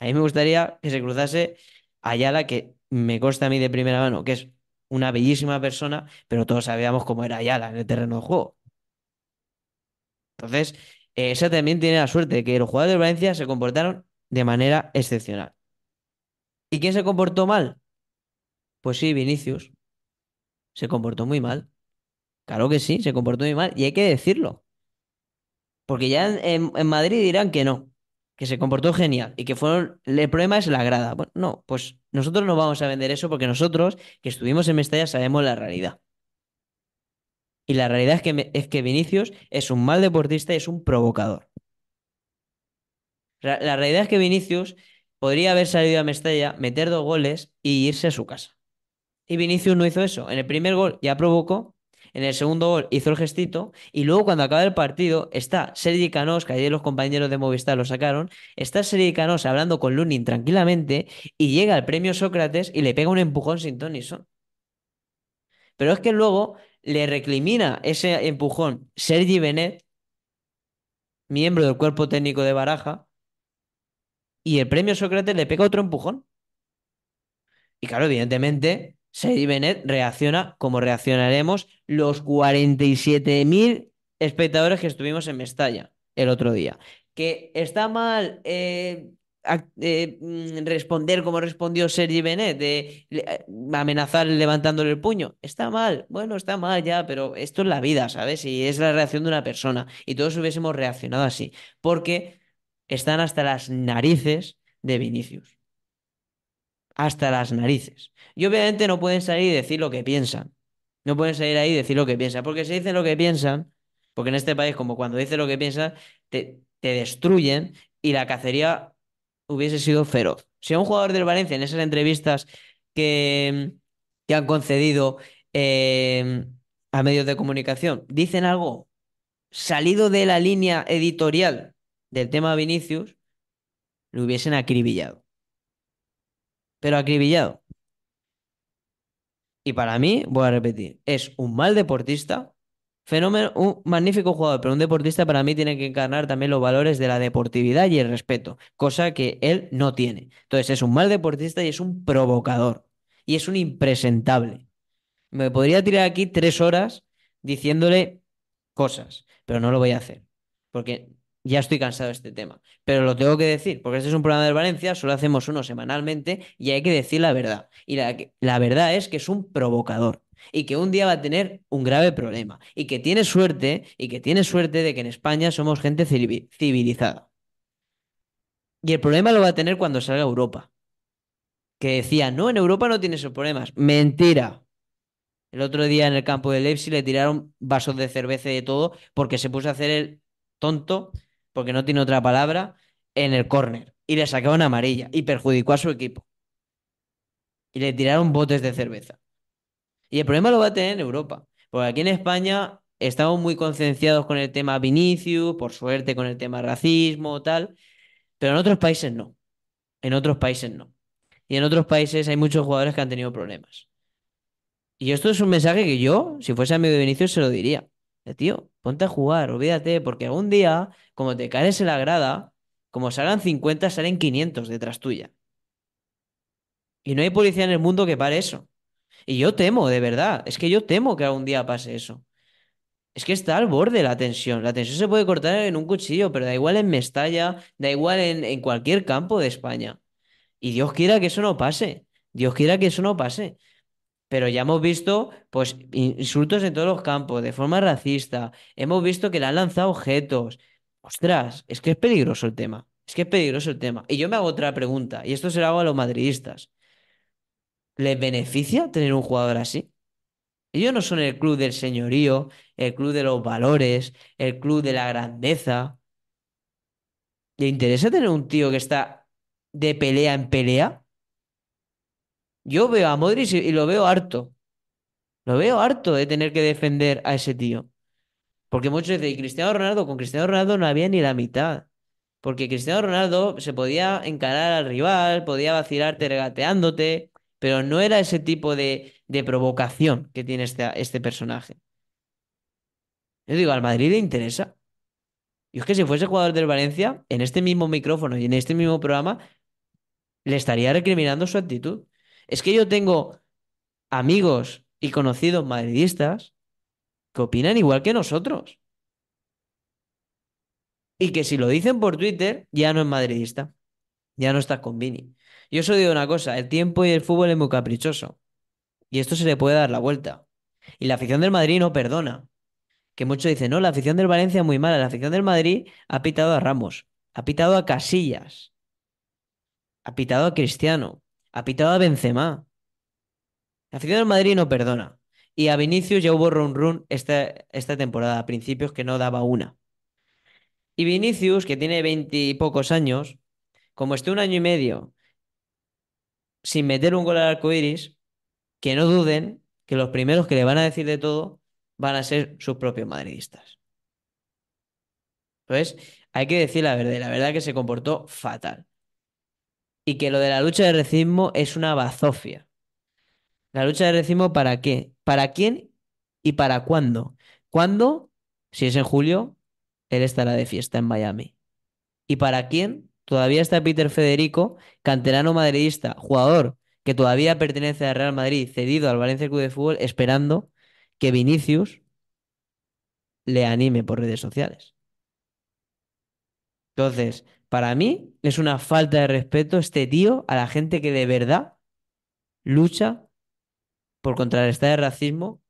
A mí me gustaría que se cruzase Ayala, que me consta a mí de primera mano, que es una bellísima persona, pero todos sabíamos cómo era Ayala en el terreno de juego. Entonces, esa también tiene la suerte de que los jugadores de Valencia se comportaron de manera excepcional. ¿Y quién se comportó mal? Pues sí, Vinicius. Se comportó muy mal. Claro que sí, se comportó muy mal. Y hay que decirlo. Porque ya en Madrid dirán que no que se comportó genial y que fueron. El problema es la grada. no, pues nosotros no vamos a vender eso porque nosotros que estuvimos en Mestalla sabemos la realidad. Y la realidad es que, es que Vinicius es un mal deportista y es un provocador. La realidad es que Vinicius podría haber salido a Mestalla, meter dos goles y irse a su casa. Y Vinicius no hizo eso. En el primer gol ya provocó en el segundo gol hizo el gestito y luego cuando acaba el partido está Sergi Canós, que ayer los compañeros de Movistar lo sacaron, está Sergi Canós hablando con Lunin tranquilamente y llega el premio Sócrates y le pega un empujón sin Son. Pero es que luego le recrimina ese empujón Sergi Benet, miembro del cuerpo técnico de Baraja, y el premio Sócrates le pega otro empujón. Y claro, evidentemente, Sergi Bennett reacciona como reaccionaremos los 47.000 espectadores que estuvimos en Mestalla el otro día. Que está mal eh, eh, mm, responder como respondió Sergi Benet, de eh, amenazar levantándole el puño. Está mal, bueno, está mal ya, pero esto es la vida, ¿sabes? Y es la reacción de una persona. Y todos hubiésemos reaccionado así, porque están hasta las narices de Vinicius hasta las narices. Y obviamente no pueden salir y decir lo que piensan. No pueden salir ahí y decir lo que piensan. Porque si dicen lo que piensan, porque en este país, como cuando dices lo que piensas, te, te destruyen y la cacería hubiese sido feroz. Si a un jugador del Valencia en esas entrevistas que, han concedido em, a medios de comunicación dicen algo salido de la línea editorial del tema Vinicius, lo hubiesen acribillado pero acribillado. Y para mí, voy a repetir, es un mal deportista, fenómeno, un magnífico jugador, pero un deportista para mí tiene que encarnar también los valores de la deportividad y el respeto, cosa que él no tiene. Entonces es un mal deportista y es un provocador y es un impresentable. Me podría tirar aquí tres horas diciéndole cosas, pero no lo voy a hacer, porque ya estoy cansado de este tema, pero lo tengo que decir, porque este es un programa de Valencia, solo hacemos uno semanalmente y hay que decir la verdad. Y la, la verdad es que es un provocador y que un día va a tener un grave problema y que tiene suerte y que tiene suerte de que en España somos gente civilizada. Y el problema lo va a tener cuando salga a Europa. Que decía, no, en Europa no tienes esos problemas. Mentira. El otro día en el campo de Leipzig le tiraron vasos de cerveza y de todo porque se puso a hacer el tonto porque no tiene otra palabra, en el córner. Y le sacaron amarilla y perjudicó a su equipo. Y le tiraron botes de cerveza. Y el problema lo va a tener en Europa. Porque aquí en España estamos muy concienciados con el tema Vinicius, por suerte con el tema racismo, tal. Pero en otros países no. En otros países no. Y en otros países hay muchos jugadores que han tenido problemas. Y esto es un mensaje que yo, si fuese amigo de Vinicius, se lo diría. Eh, tío, ponte a jugar, olvídate, porque algún día, como te caes en la grada, como salgan 50, salen 500 detrás tuya. Y no hay policía en el mundo que pare eso. Y yo temo, de verdad, es que yo temo que algún día pase eso. Es que está al borde la tensión. La tensión se puede cortar en un cuchillo, pero da igual en Mestalla, da igual en, en cualquier campo de España. Y Dios quiera que eso no pase. Dios quiera que eso no pase pero ya hemos visto pues insultos en todos los campos, de forma racista, hemos visto que le han lanzado objetos. Ostras, es que es peligroso el tema, es que es peligroso el tema. Y yo me hago otra pregunta, y esto se lo hago a los madridistas. ¿Les beneficia tener un jugador así? Ellos no son el club del señorío, el club de los valores, el club de la grandeza. ¿Le interesa tener un tío que está de pelea en pelea? Yo veo a Modric y lo veo harto. Lo veo harto de tener que defender a ese tío. Porque muchos dicen, Cristiano Ronaldo, con Cristiano Ronaldo no había ni la mitad. Porque Cristiano Ronaldo se podía encarar al rival, podía vacilarte regateándote, pero no era ese tipo de, provocación que tiene este, este personaje. Yo digo, al Madrid le interesa. Y es que si fuese jugador del Valencia, en este mismo micrófono y en este mismo programa, le estaría recriminando su actitud. Es que yo tengo amigos y conocidos madridistas que opinan igual que nosotros. Y que si lo dicen por Twitter, ya no es madridista. Ya no estás con Vini. Yo solo digo una cosa, el tiempo y el fútbol es muy caprichoso. Y esto se le puede dar la vuelta. Y la afición del Madrid no perdona. Que muchos dicen, no, la afición del Valencia es muy mala. La afición del Madrid ha pitado a Ramos, ha pitado a Casillas, ha pitado a Cristiano, ha pitado a Benzema. La afición del Madrid no perdona. Y a Vinicius ya hubo run run esta, esta temporada, a principios que no daba una. Y Vinicius, que tiene veintipocos años, como esté un año y medio sin meter un gol al arco iris, que no duden que los primeros que le van a decir de todo van a ser sus propios madridistas. Entonces, hay que decir la verdad, la verdad que se comportó fatal y que lo de la lucha de recismo es una bazofia. ¿La lucha de recimo, para qué? ¿Para quién y para cuándo? ¿Cuándo? Si es en julio, él estará de fiesta en Miami. ¿Y para quién? Todavía está Peter Federico, canterano madridista, jugador que todavía pertenece al Real Madrid, cedido al Valencia Club de Fútbol, esperando que Vinicius le anime por redes sociales. Entonces, para mí es una falta de respeto este tío a la gente que de verdad lucha por contrarrestar el racismo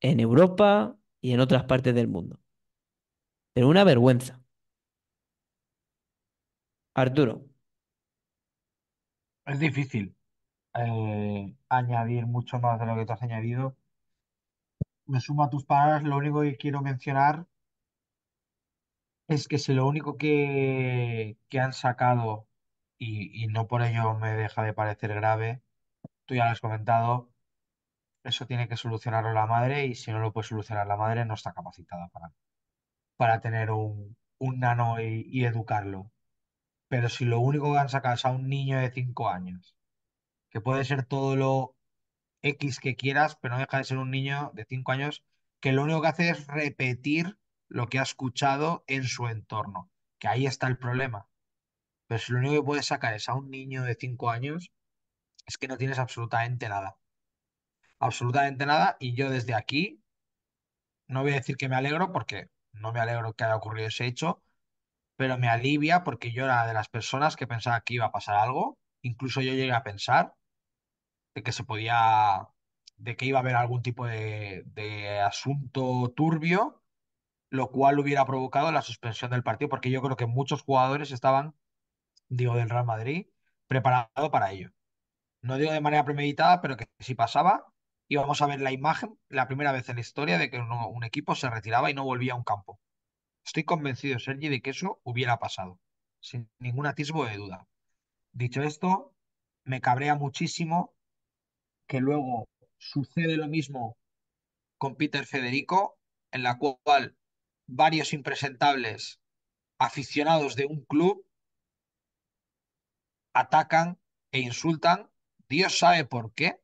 en Europa y en otras partes del mundo. Pero una vergüenza. Arturo. Es difícil eh, añadir mucho más de lo que tú has añadido. Me sumo a tus palabras, lo único que quiero mencionar es que si lo único que, han sacado, y, no por ello me deja de parecer grave, tú ya lo has comentado, eso tiene que solucionarlo la madre y si no lo puede solucionar la madre no está capacitada para, para tener un, nano y, y educarlo. Pero si lo único que han sacado es a un niño de 5 años, que puede ser todo lo X que quieras, pero no deja de ser un niño de 5 años, que lo único que hace es repetir lo que ha escuchado en su entorno, que ahí está el problema. Pero si lo único que puedes sacar es a un niño de 5 años, es que no tienes absolutamente nada. Absolutamente nada. Y yo desde aquí, no voy a decir que me alegro porque no me alegro que haya ocurrido ese hecho, pero me alivia porque yo era de las personas que pensaba que iba a pasar algo. Incluso yo llegué a pensar de que se podía, de que iba a haber algún tipo de asunto turbio lo cual hubiera provocado la suspensión del partido, porque yo creo que muchos jugadores estaban, digo, del Real Madrid, preparados para ello. No digo de manera premeditada, pero que si pasaba, íbamos a ver la imagen, la primera vez en la historia, de que un equipo se retiraba y no volvía a un campo. Estoy convencido, Sergi, de que eso hubiera pasado, sin ningún atisbo de duda. Dicho esto, me cabrea muchísimo que luego sucede lo mismo con Peter Federico, en la cual varios impresentables aficionados de un club atacan e insultan. Dios sabe por qué,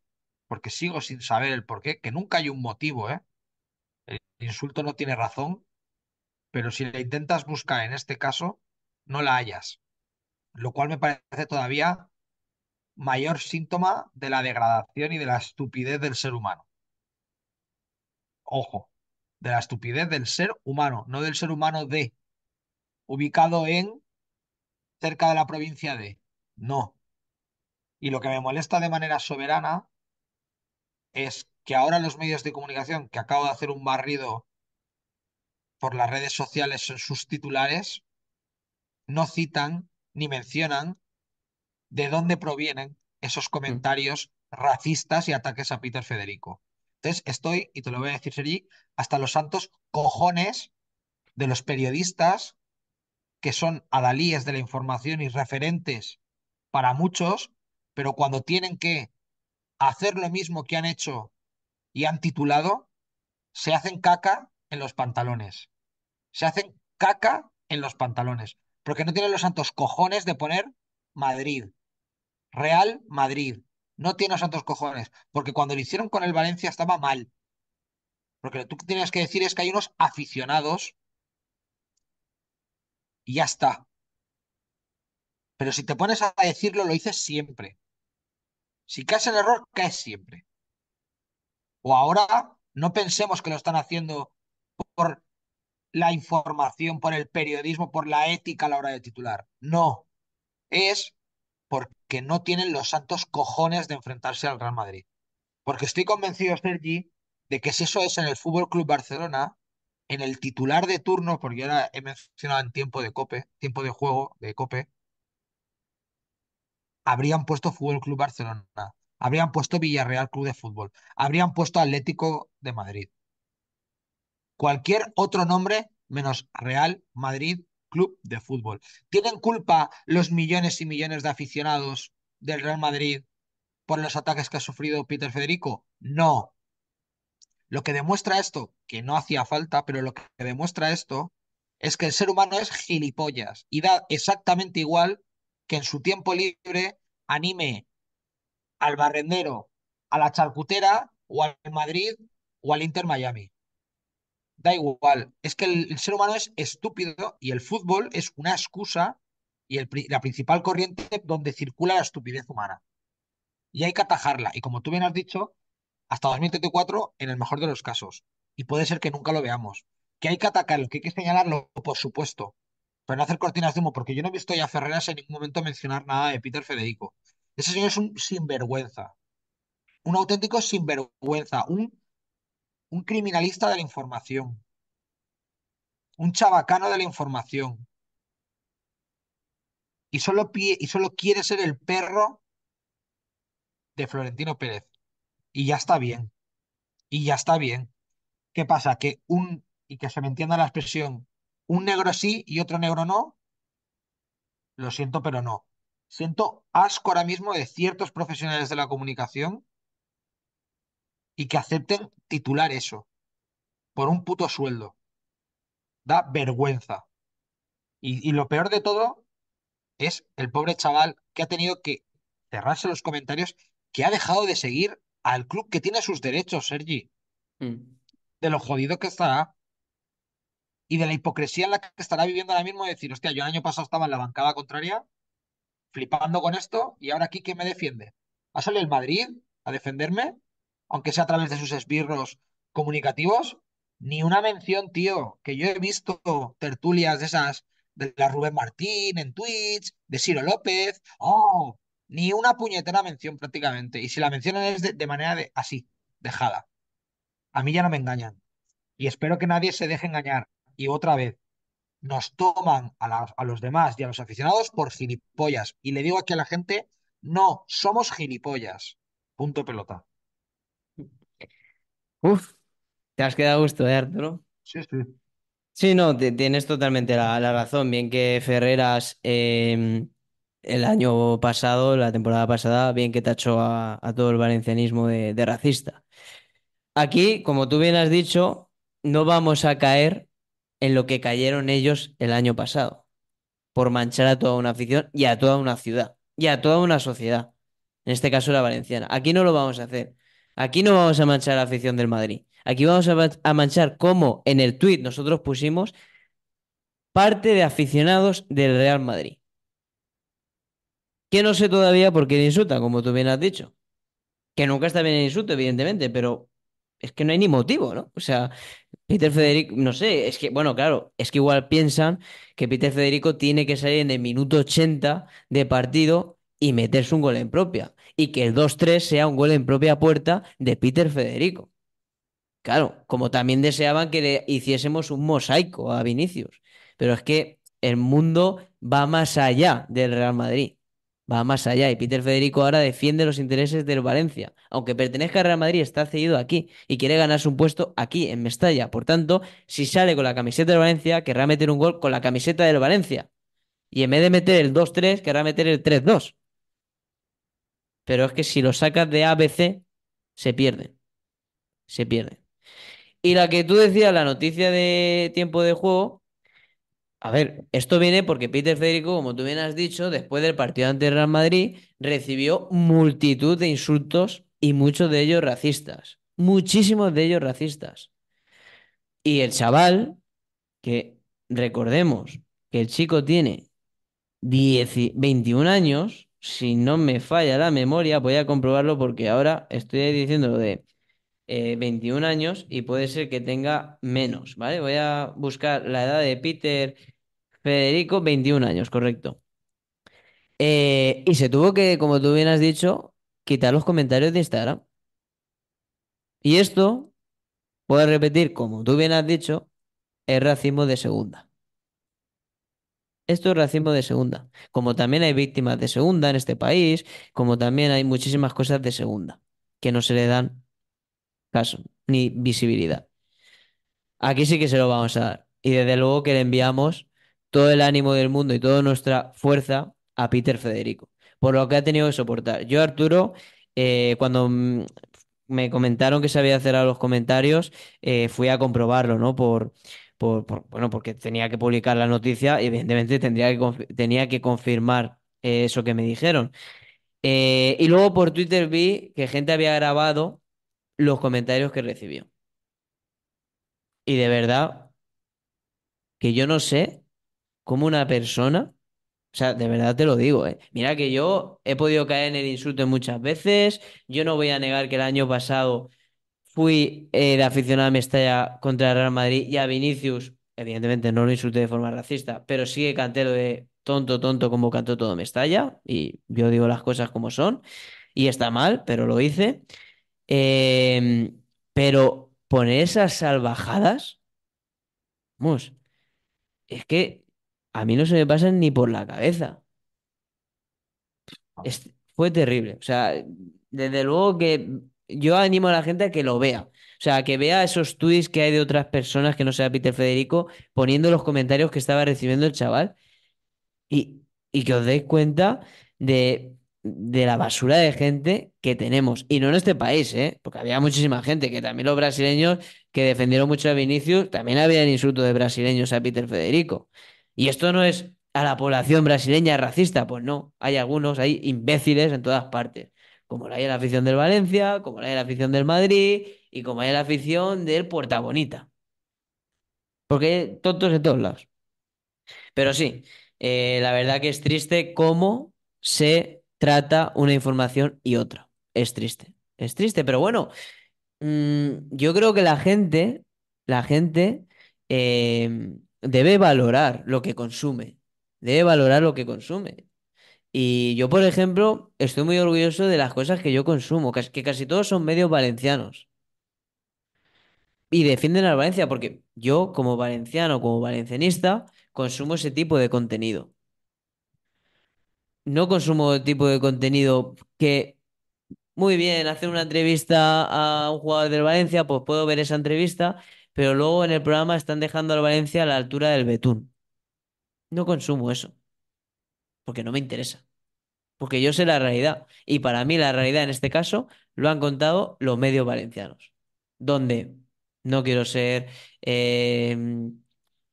porque sigo sin saber el por qué, que nunca hay un motivo, ¿eh? El insulto no tiene razón, pero si la intentas buscar en este caso, no la hallas. Lo cual me parece todavía mayor síntoma de la degradación y de la estupidez del ser humano. Ojo de la estupidez del ser humano, no del ser humano de, ubicado en, cerca de la provincia de, no. Y lo que me molesta de manera soberana es que ahora los medios de comunicación, que acabo de hacer un barrido por las redes sociales en sus titulares, no citan ni mencionan de dónde provienen esos mm. comentarios racistas y ataques a Peter Federico. Entonces estoy, y te lo voy a decir Sergi, hasta los santos cojones de los periodistas que son adalíes de la información y referentes para muchos, pero cuando tienen que hacer lo mismo que han hecho y han titulado, se hacen caca en los pantalones. Se hacen caca en los pantalones. Porque no tienen los santos cojones de poner Madrid, Real Madrid, no tiene santos cojones, porque cuando lo hicieron con el Valencia estaba mal. Porque lo que tú tienes que decir es que hay unos aficionados y ya está. Pero si te pones a decirlo, lo dices siempre. Si caes en error, caes siempre. O ahora no pensemos que lo están haciendo por la información, por el periodismo, por la ética a la hora de titular. No. Es porque no tienen los santos cojones de enfrentarse al Real Madrid. Porque estoy convencido, Sergi, de que si eso es en el Fútbol Club Barcelona, en el titular de turno, porque ahora he mencionado en tiempo de cope, tiempo de juego de cope, habrían puesto Fútbol Club Barcelona, habrían puesto Villarreal Club de Fútbol, habrían puesto Atlético de Madrid. Cualquier otro nombre menos Real Madrid club de fútbol. ¿Tienen culpa los millones y millones de aficionados del Real Madrid por los ataques que ha sufrido Peter Federico? No. Lo que demuestra esto, que no hacía falta, pero lo que demuestra esto es que el ser humano es gilipollas y da exactamente igual que en su tiempo libre anime al barrendero, a la charcutera o al Madrid o al Inter Miami da igual. Es que el, ser humano es estúpido y el fútbol es una excusa y la principal corriente donde circula la estupidez humana. Y hay que atajarla. Y como tú bien has dicho, hasta 2034 en el mejor de los casos. Y puede ser que nunca lo veamos. Que hay que atacarlo, que hay que señalarlo, por supuesto. Pero no hacer cortinas de humo, porque yo no he visto a Ferreras en ningún momento mencionar nada de Peter Federico. Ese señor es un sinvergüenza. Un auténtico sinvergüenza. Un un criminalista de la información, un chabacano de la información. Y solo, y solo quiere ser el perro de Florentino Pérez. Y ya está bien. Y ya está bien. ¿Qué pasa? Que un, y que se me entienda la expresión, un negro sí y otro negro no. Lo siento, pero no. Siento asco ahora mismo de ciertos profesionales de la comunicación y que acepten titular eso por un puto sueldo. Da vergüenza. Y, lo peor de todo es el pobre chaval que ha tenido que cerrarse los comentarios, que ha dejado de seguir al club que tiene sus derechos, Sergi. Mm. De lo jodido que estará. Y de la hipocresía en la que estará viviendo ahora mismo, de decir, hostia, yo el año pasado estaba en la bancada contraria, flipando con esto, y ahora aquí, ¿qué me defiende? ¿a salido el Madrid a defenderme? aunque sea a través de sus esbirros comunicativos, ni una mención, tío, que yo he visto tertulias de esas, de la Rubén Martín en Twitch, de Ciro López, oh, ni una puñetera mención prácticamente. Y si la mencionan es de, manera de, así, dejada. A mí ya no me engañan. Y espero que nadie se deje engañar. Y otra vez, nos toman a, a los demás y a los aficionados por gilipollas. Y le digo aquí a la gente, no, somos gilipollas. Punto pelota. Uf, te has quedado a gusto, ¿eh, Arturo? Sí, sí. Sí, no, tienes totalmente la, razón. Bien que Ferreras em, el año pasado, la temporada pasada, bien que tachó a, a todo el valencianismo de racista. Aquí, como tú bien has dicho, no vamos a caer en lo que cayeron ellos el año pasado, por manchar a toda una afición y a toda una ciudad y a toda una sociedad. En este caso la valenciana. Aquí no lo vamos a hacer. Aquí no vamos a manchar la afición del Madrid. Aquí vamos a, manchar como en el tuit nosotros pusimos parte de aficionados del Real Madrid. Que no sé todavía por qué le insultan, como tú bien has dicho. Que nunca está bien el insulto, evidentemente, pero es que no hay ni motivo, ¿no? O sea, Peter Federico, no sé, es que, bueno, claro, es que igual piensan que Peter Federico tiene que salir en el minuto 80 de partido y meterse un gol en propia y que el 2-3 sea un gol en propia puerta de Peter Federico. Claro, como también deseaban que le hiciésemos un mosaico a Vinicius. Pero es que el mundo va más allá del Real Madrid. Va más allá. Y Peter Federico ahora defiende los intereses del Valencia. Aunque pertenezca al Real Madrid, está cedido aquí y quiere ganarse un puesto aquí, en Mestalla. Por tanto, si sale con la camiseta del Valencia, querrá meter un gol con la camiseta del Valencia. Y en vez de meter el 2-3, querrá meter el 3-2. Pero es que si lo sacas de ABC, se pierde. Se pierde. Y la que tú decías, la noticia de tiempo de juego. A ver, esto viene porque Peter Federico, como tú bien has dicho, después del partido ante Real Madrid, recibió multitud de insultos y muchos de ellos racistas. Muchísimos de ellos racistas. Y el chaval, que recordemos que el chico tiene 21 años, si no me falla la memoria, voy a comprobarlo porque ahora estoy diciendo lo de 21 eh, años y puede ser que tenga menos, ¿vale? Voy a buscar la edad de Peter Federico, 21 años, correcto. Eh, y se tuvo que, como tú bien has dicho, quitar los comentarios de Instagram. Y esto, puedo repetir, como tú bien has dicho, es racismo de segunda. Esto es racismo de segunda. Como también hay víctimas de segunda en este país, como también hay muchísimas cosas de segunda que no se le dan caso ni visibilidad. Aquí sí que se lo vamos a dar. Y desde luego que le enviamos todo el ánimo del mundo y toda nuestra fuerza a Peter Federico, por lo que ha tenido que soportar. Yo, Arturo, eh, cuando me comentaron que se había a los comentarios, eh, fui a comprobarlo, ¿no? Por, por, bueno, porque tenía que publicar la noticia y evidentemente tendría que tenía que confirmar eh, eso que me dijeron. Eh, y luego por Twitter vi que gente había grabado los comentarios que recibió. Y de verdad, que yo no sé cómo una persona, o sea, de verdad te lo digo, eh. mira que yo he podido caer en el insulto muchas veces, yo no voy a negar que el año pasado fui la de aficionado a Mestalla contra el Real Madrid y a Vinicius, evidentemente no lo insulté de forma racista, pero sigue cantero de tonto, tonto como cantó todo Mestalla y yo digo las cosas como son y está mal, pero lo hice. Em, pero poner esas salvajadas, es que a mí no se me pasan ni por la cabeza. fue terrible. O sea, desde luego que yo animo a la gente a que lo vea. O sea, que vea esos tweets que hay de otras personas que no sea Peter Federico poniendo los comentarios que estaba recibiendo el chaval y, que os deis cuenta de, la basura de gente que tenemos. Y no en este país, ¿eh? porque había muchísima gente, que también los brasileños que defendieron mucho a Vinicius, también habían insultos de brasileños a Peter Federico. Y esto no es a la población brasileña racista, pues no, hay algunos, hay imbéciles en todas partes como la hay en la afición del Valencia, como la hay en la afición del Madrid y como hay en la afición del Puerta Bonita. Porque tontos de todos lados. Pero sí, eh, la verdad que es triste cómo se trata una información y otra. Es triste, es triste, pero bueno, mm, yo creo que la gente, la gente eh, debe valorar lo que consume, debe valorar lo que consume. Y yo, por ejemplo, estoy muy orgulloso de las cosas que yo consumo, que casi todos son medios valencianos. Y defienden a Valencia porque yo, como valenciano, como valencianista, consumo ese tipo de contenido. No consumo el tipo de contenido que, muy bien, hacer una entrevista a un jugador del Valencia, pues puedo ver esa entrevista, pero luego en el programa están dejando al Valencia a la altura del betún. No consumo eso porque no me interesa. Porque yo sé la realidad. Y para mí la realidad en este caso lo han contado los medios valencianos. Donde no quiero ser eh,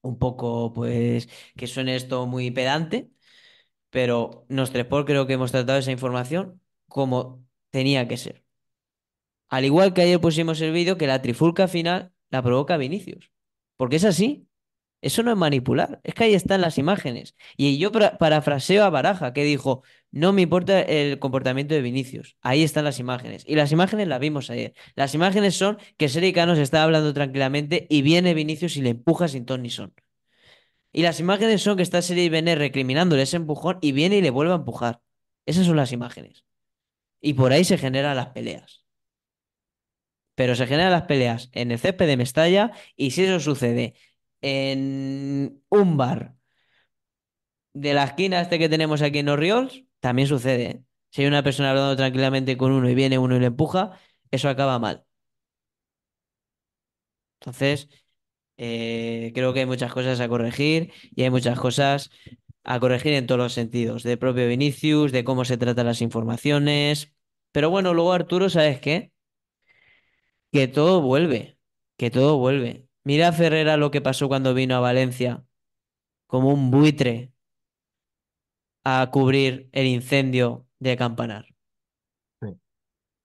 un poco, pues, que suene esto muy pedante, pero por creo que hemos tratado esa información como tenía que ser. Al igual que ayer pusimos el vídeo que la trifulca final la provoca Vinicius. Porque es así. Eso no es manipular, es que ahí están las imágenes. Y yo parafraseo a Baraja, que dijo, no me importa el comportamiento de Vinicius, ahí están las imágenes. Y las imágenes las vimos ayer. Las imágenes son que Sericano se está hablando tranquilamente y viene Vinicius y le empuja sin ton ni son. Y las imágenes son que está Seri Bené recriminándole ese empujón y viene y le vuelve a empujar. Esas son las imágenes. Y por ahí se generan las peleas. Pero se generan las peleas en el césped de Mestalla y si eso sucede en un bar de la esquina este que tenemos aquí en ríos también sucede. ¿eh? Si hay una persona hablando tranquilamente con uno y viene uno y le empuja, eso acaba mal. Entonces, eh, creo que hay muchas cosas a corregir y hay muchas cosas a corregir en todos los sentidos, de propio Vinicius, de cómo se tratan las informaciones. Pero bueno, luego Arturo, ¿sabes qué? Que todo vuelve, que todo vuelve. Mira Ferrera lo que pasó cuando vino a Valencia, como un buitre a cubrir el incendio de Campanar.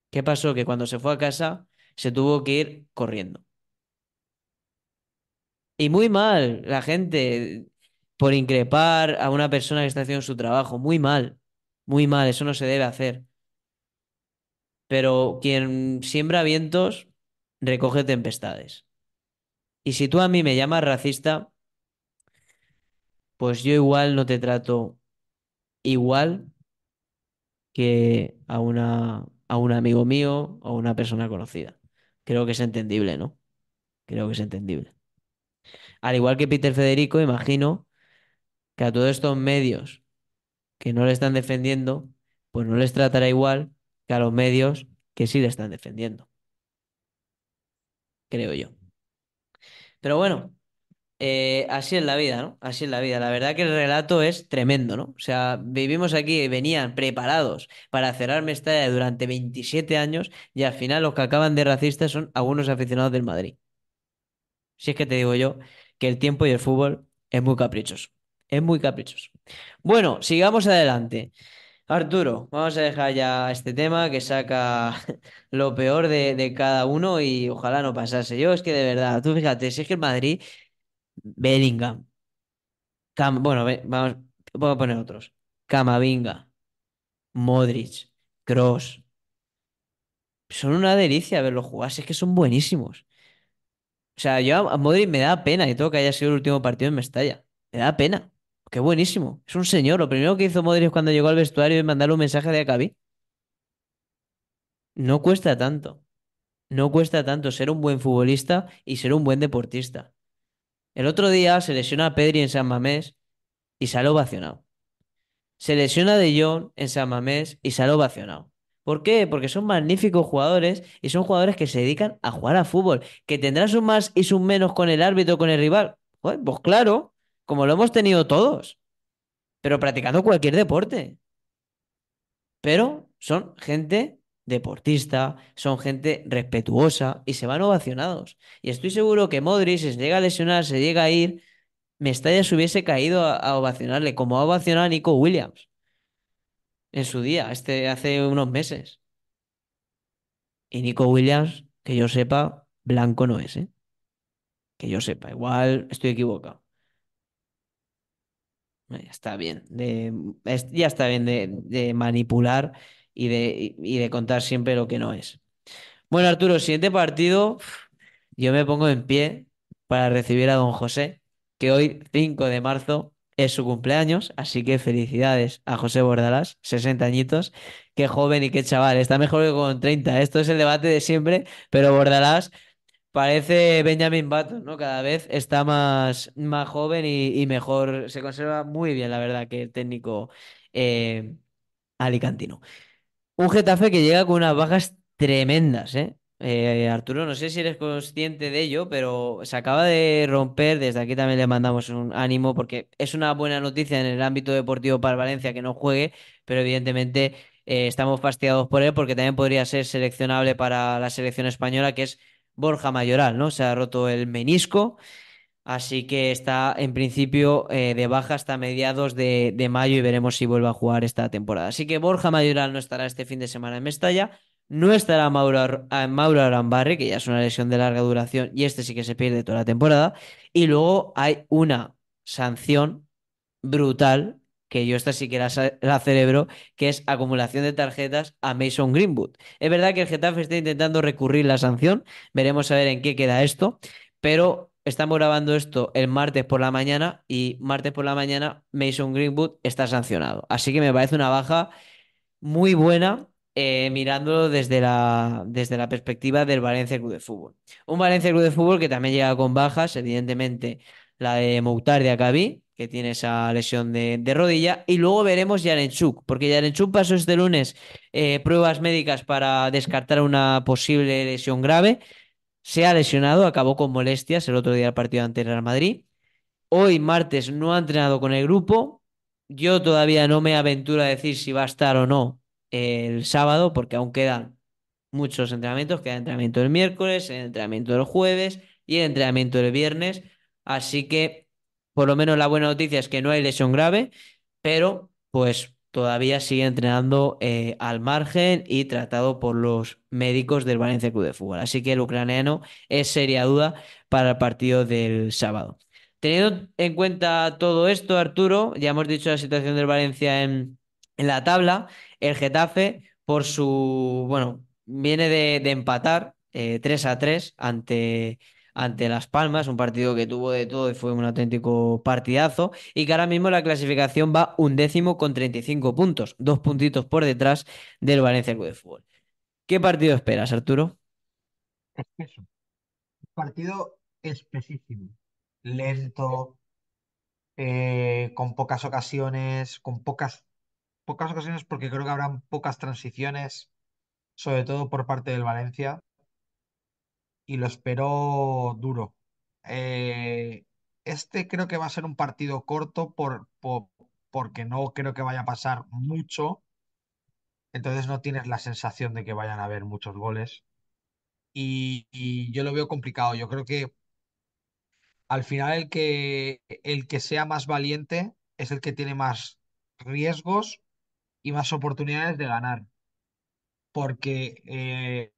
¿Qué pasó? Que cuando se fue a casa se tuvo que ir corriendo. Y muy mal la gente por increpar a una persona que está haciendo su trabajo. Muy mal, muy mal, eso no se debe hacer. Pero quien siembra vientos recoge tempestades. Y si tú a mí me llamas racista, pues yo igual no te trato igual que a, una, a un amigo mío o a una persona conocida. Creo que es entendible, ¿no? Creo que es entendible. Al igual que Peter Federico, imagino que a todos estos medios que no le están defendiendo, pues no les tratará igual que a los medios que sí le están defendiendo. Creo yo. Pero bueno, eh, así es la vida, ¿no? Así es la vida. La verdad que el relato es tremendo, ¿no? O sea, vivimos aquí y venían preparados para cerrarme esta durante 27 años y al final los que acaban de racistas son algunos aficionados del Madrid. Si es que te digo yo que el tiempo y el fútbol es muy caprichoso. Es muy caprichoso. Bueno, sigamos adelante. Arturo, vamos a dejar ya este tema que saca [laughs] lo peor de, cada uno y ojalá no pasase. Yo es que de verdad, tú fíjate, si es que el Madrid, Bellingham, bueno, vamos, a poner otros. Camavinga, Modric, Kroos. Son una delicia verlos jugar, si es que son buenísimos. O sea, yo a Modric me da pena y todo que haya sido el último partido en Mestalla. Me da pena qué buenísimo. Es un señor. Lo primero que hizo es cuando llegó al vestuario es mandarle un mensaje de Acabí. No cuesta tanto. No cuesta tanto ser un buen futbolista y ser un buen deportista. El otro día se lesiona a Pedri en San Mamés y sale vacionado Se lesiona De Jong en San Mamés y sale vacionado ¿Por qué? Porque son magníficos jugadores y son jugadores que se dedican a jugar a fútbol. ¿Que tendrán sus más y sus menos con el árbitro, con el rival? pues claro, como lo hemos tenido todos, pero practicando cualquier deporte. Pero son gente deportista, son gente respetuosa y se van ovacionados. Y estoy seguro que Modric, si llega a lesionar, se llega a ir, Mestalla se hubiese caído a, ovacionarle, como ha ovacionado a Nico Williams en su día, este, hace unos meses. Y Nico Williams, que yo sepa, blanco no es, ¿eh? Que yo sepa, igual estoy equivocado. Eh, está bien. De, ya está bien de, manipular y de, y de contar siempre lo que no es. Bueno, Arturo, siguiente partido. Yo me pongo en pie para recibir a don José, que hoy, 5 de marzo, es su cumpleaños. Así que felicidades a José Bordalás, 60 añitos. Qué joven y qué chaval. Está mejor que con 30. Esto es el debate de siempre, pero Bordalás Parece Benjamin Button, ¿no? Cada vez está más, más joven y, mejor. Se conserva muy bien, la verdad, que el técnico eh, alicantino. Un Getafe que llega con unas bajas tremendas, ¿eh? ¿eh? Arturo, no sé si eres consciente de ello, pero se acaba de romper. Desde aquí también le mandamos un ánimo porque es una buena noticia en el ámbito deportivo para Valencia que no juegue, pero evidentemente eh, estamos fastidiados por él porque también podría ser seleccionable para la selección española, que es Borja Mayoral, ¿no? Se ha roto el menisco, así que está en principio eh, de baja hasta mediados de, mayo y veremos si vuelve a jugar esta temporada. Así que Borja Mayoral no estará este fin de semana en Mestalla, no estará Mauro, Arambarre, ah, Mauro que ya es una lesión de larga duración y este sí que se pierde toda la temporada. Y luego hay una sanción brutal que yo esta sí que la celebro, que es acumulación de tarjetas a Mason Greenwood. Es verdad que el Getafe está intentando recurrir la sanción, veremos a ver en qué queda esto, pero estamos grabando esto el martes por la mañana y martes por la mañana Mason Greenwood está sancionado. Así que me parece una baja muy buena eh, mirándolo desde la, desde la perspectiva del Valencia Club de Fútbol. Un Valencia Club de Fútbol que también llega con bajas, evidentemente la de Moutarde de Acabí, que tiene esa lesión de, rodilla. Y luego veremos Yarenchuk, porque Yarenchuk pasó este lunes eh, pruebas médicas para descartar una posible lesión grave. Se ha lesionado, acabó con molestias el otro día del partido anterior al Madrid. Hoy, martes, no ha entrenado con el grupo. Yo todavía no me aventuro a decir si va a estar o no eh, el sábado, porque aún quedan muchos entrenamientos. Queda entrenamiento el miércoles, el entrenamiento el jueves y el entrenamiento el viernes. Así que por lo menos la buena noticia es que no hay lesión grave, pero pues todavía sigue entrenando eh, al margen y tratado por los médicos del Valencia Club de Fútbol. Así que el ucraniano es seria duda para el partido del sábado. Teniendo en cuenta todo esto, Arturo, ya hemos dicho la situación del Valencia en, la tabla, el Getafe por su, bueno, viene de, empatar 3 eh, a 3 ante ante Las Palmas, un partido que tuvo de todo y fue un auténtico partidazo, y que ahora mismo la clasificación va ...un décimo con 35 puntos, dos puntitos por detrás del Valencia Club de Fútbol. ¿Qué partido esperas, Arturo? Espeso. Partido espesísimo, lento, eh, con pocas ocasiones, con pocas, pocas ocasiones porque creo que habrán pocas transiciones, sobre todo por parte del Valencia y lo esperó duro. Eh, este creo que va a ser un partido corto por, por, porque no creo que vaya a pasar mucho. Entonces no tienes la sensación de que vayan a haber muchos goles. Y, yo lo veo complicado. Yo creo que al final el que, el que sea más valiente es el que tiene más riesgos y más oportunidades de ganar. Porque eh,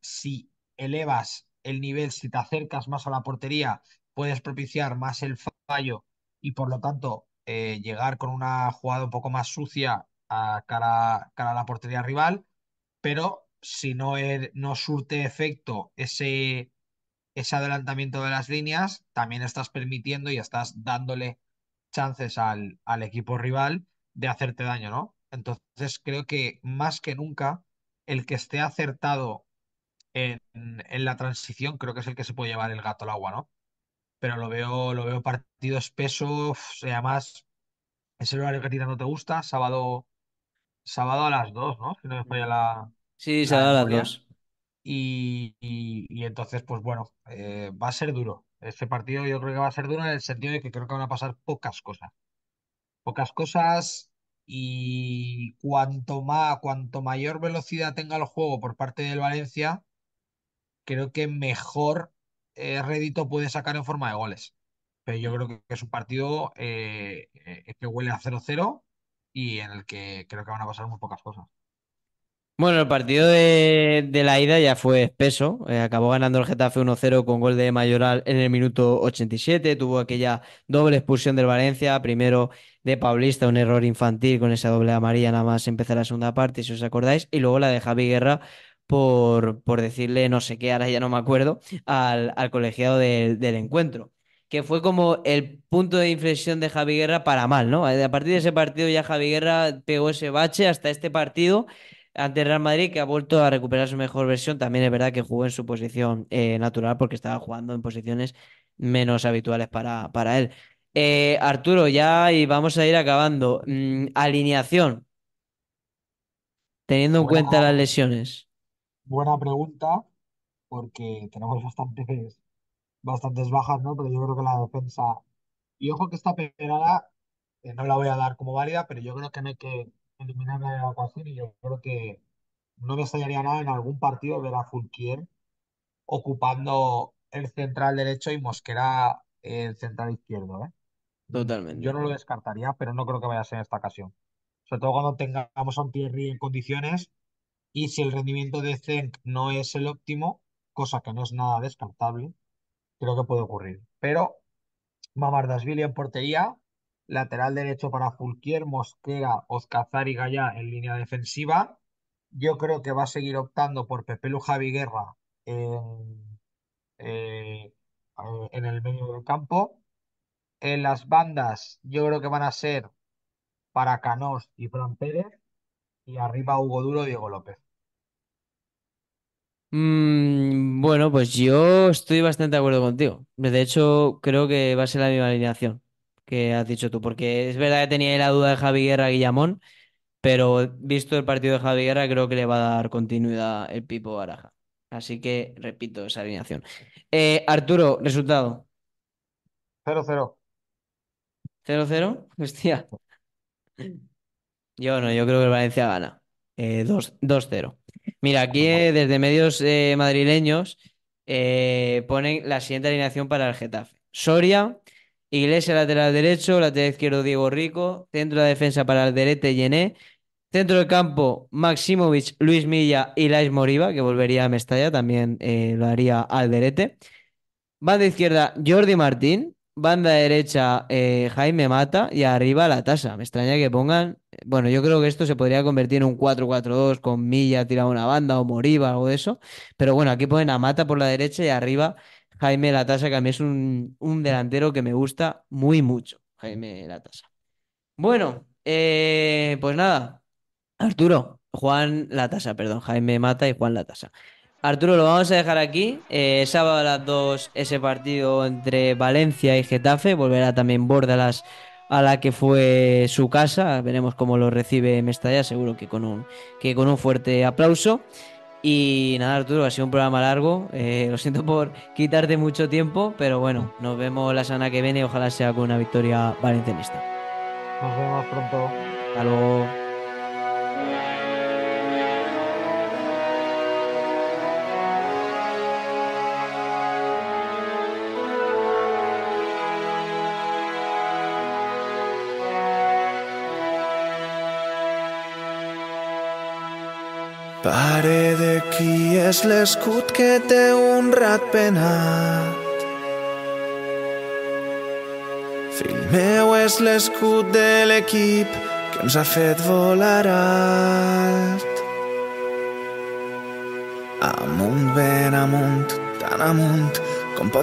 si elevas el nivel, si te acercas más a la portería, puedes propiciar más el fallo y por lo tanto eh, llegar con una jugada un poco más sucia a cara, cara a la portería rival, pero si no, no surte efecto ese, ese adelantamiento de las líneas, también estás permitiendo y estás dándole chances al, al equipo rival de hacerte daño, ¿no? Entonces creo que más que nunca el que esté acertado en, la transición, creo que es el que se puede llevar el gato al agua, ¿no? Pero lo veo, lo veo partido espeso, además es el horario que a no te gusta, sábado, sábado a las 2, ¿no? Si no la. Sí, sábado a las 2. Y, entonces, pues bueno, eh, va a ser duro. Este partido yo creo que va a ser duro en el sentido de que creo que van a pasar pocas cosas. Pocas cosas y cuanto más, cuanto mayor velocidad tenga el juego por parte del Valencia, creo que mejor eh, rédito puede sacar en forma de goles. Pero yo creo que es un partido eh, eh, que huele a 0-0 y en el que creo que van a pasar muy pocas cosas. Bueno, el partido de, la ida ya fue espeso. Eh, acabó ganando el Getafe 1-0 con gol de Mayoral en el minuto 87. Tuvo aquella doble expulsión del Valencia. Primero de Paulista, un error infantil con esa doble amarilla nada más empezar la segunda parte, si os acordáis. Y luego la de Javi Guerra por, por decirle no sé qué, ahora ya no me acuerdo, al, colegiado del, encuentro que fue como el punto de inflexión de Javi Guerra para mal, ¿no? A partir de ese partido ya Javi Guerra pegó ese bache hasta este partido ante Real Madrid, que ha vuelto a recuperar su mejor versión. También es verdad que jugó en su posición eh, natural porque estaba jugando en posiciones menos habituales para, para él. Eh, Arturo, ya y vamos a ir acabando. Mm, alineación. Teniendo en cuenta las lesiones. Buena pregunta, porque tenemos [laughs] bastantes, bastantes bajas, ¿no? Pero yo creo que la defensa. Y ojo que esta peperada eh, no la voy a dar como válida, pero yo creo que no hay que eliminarla de la ecuación y yo creo que no me estallaría nada en algún partido ver a Fulquier ocupando el central derecho y Mosquera el central izquierdo, ¿eh? Totalmente. Yo no lo descartaría, pero no creo que vaya a ser en esta ocasión. Sobre todo cuando tengamos a un Thierry en condiciones y si el rendimiento de Zenk no es el óptimo, cosa que no es nada descartable, creo que puede ocurrir. Pero Mamardasvili en portería, lateral derecho para Fulquier, Mosquera, Oscazar y Gallá en línea defensiva. Yo creo que va a seguir optando por Pepelu Javi Guerra en, eh, eh, en el medio del campo. En las bandas, yo creo que van a ser para Canós y Fran Pérez y arriba Hugo Duro, Diego López. Mm, bueno, pues yo estoy bastante de acuerdo contigo. De hecho, creo que va a ser la misma alineación que has dicho tú, porque es verdad que tenía la duda de Javier Guerra Guillamón, pero visto el partido de Javi creo que le va a dar continuidad el Pipo Baraja. Así que repito esa alineación. Eh, Arturo, resultado. 0-0. 0-0. Hostia. [laughs] Yo no, yo creo que Valencia gana. 2-0. Eh, Mira, aquí eh, desde medios eh, madrileños ponen la siguiente alineación para el Getafe. Soria, Iglesia lateral derecho, lateral izquierdo Diego Rico, centro de defensa para Alderete Yené, centro de campo Maximovic, Luis Milla y Lais Moriba, que volvería a Mestalla, también lo haría Alderete. Banda izquierda, Jordi Martín. Banda derecha, Jaime Mata. Y arriba, la tasa. Me extraña que pongan bueno, yo creo que esto se podría convertir en un 4-4-2 con Milla tirado una banda o Moriba, algo de eso. Pero bueno, aquí ponen a Mata por la derecha y arriba Jaime Latasa, que a mí es un, delantero que me gusta muy mucho. Jaime Latasa. Bueno, eh, pues nada. Arturo, Juan Latasa, perdón, Jaime Mata y Juan Latasa. Arturo, lo vamos a dejar aquí. Eh, sábado a las 2 ese partido entre Valencia y Getafe. Volverá también las a la que fue su casa. Veremos cómo lo recibe Mestalla, seguro que con un, que con un fuerte aplauso. Y nada, Arturo, ha sido un programa largo. Eh, lo siento por quitarte mucho tiempo, pero bueno, nos vemos la semana que viene. Ojalá sea con una victoria valencianista. Nos vemos pronto. Hasta luego. Pare de qui és l'escut que un honrat penat? Fill meu és l'escut de l'equip que ens ha fet volar alt. Amunt, ben amunt, tan amunt com pot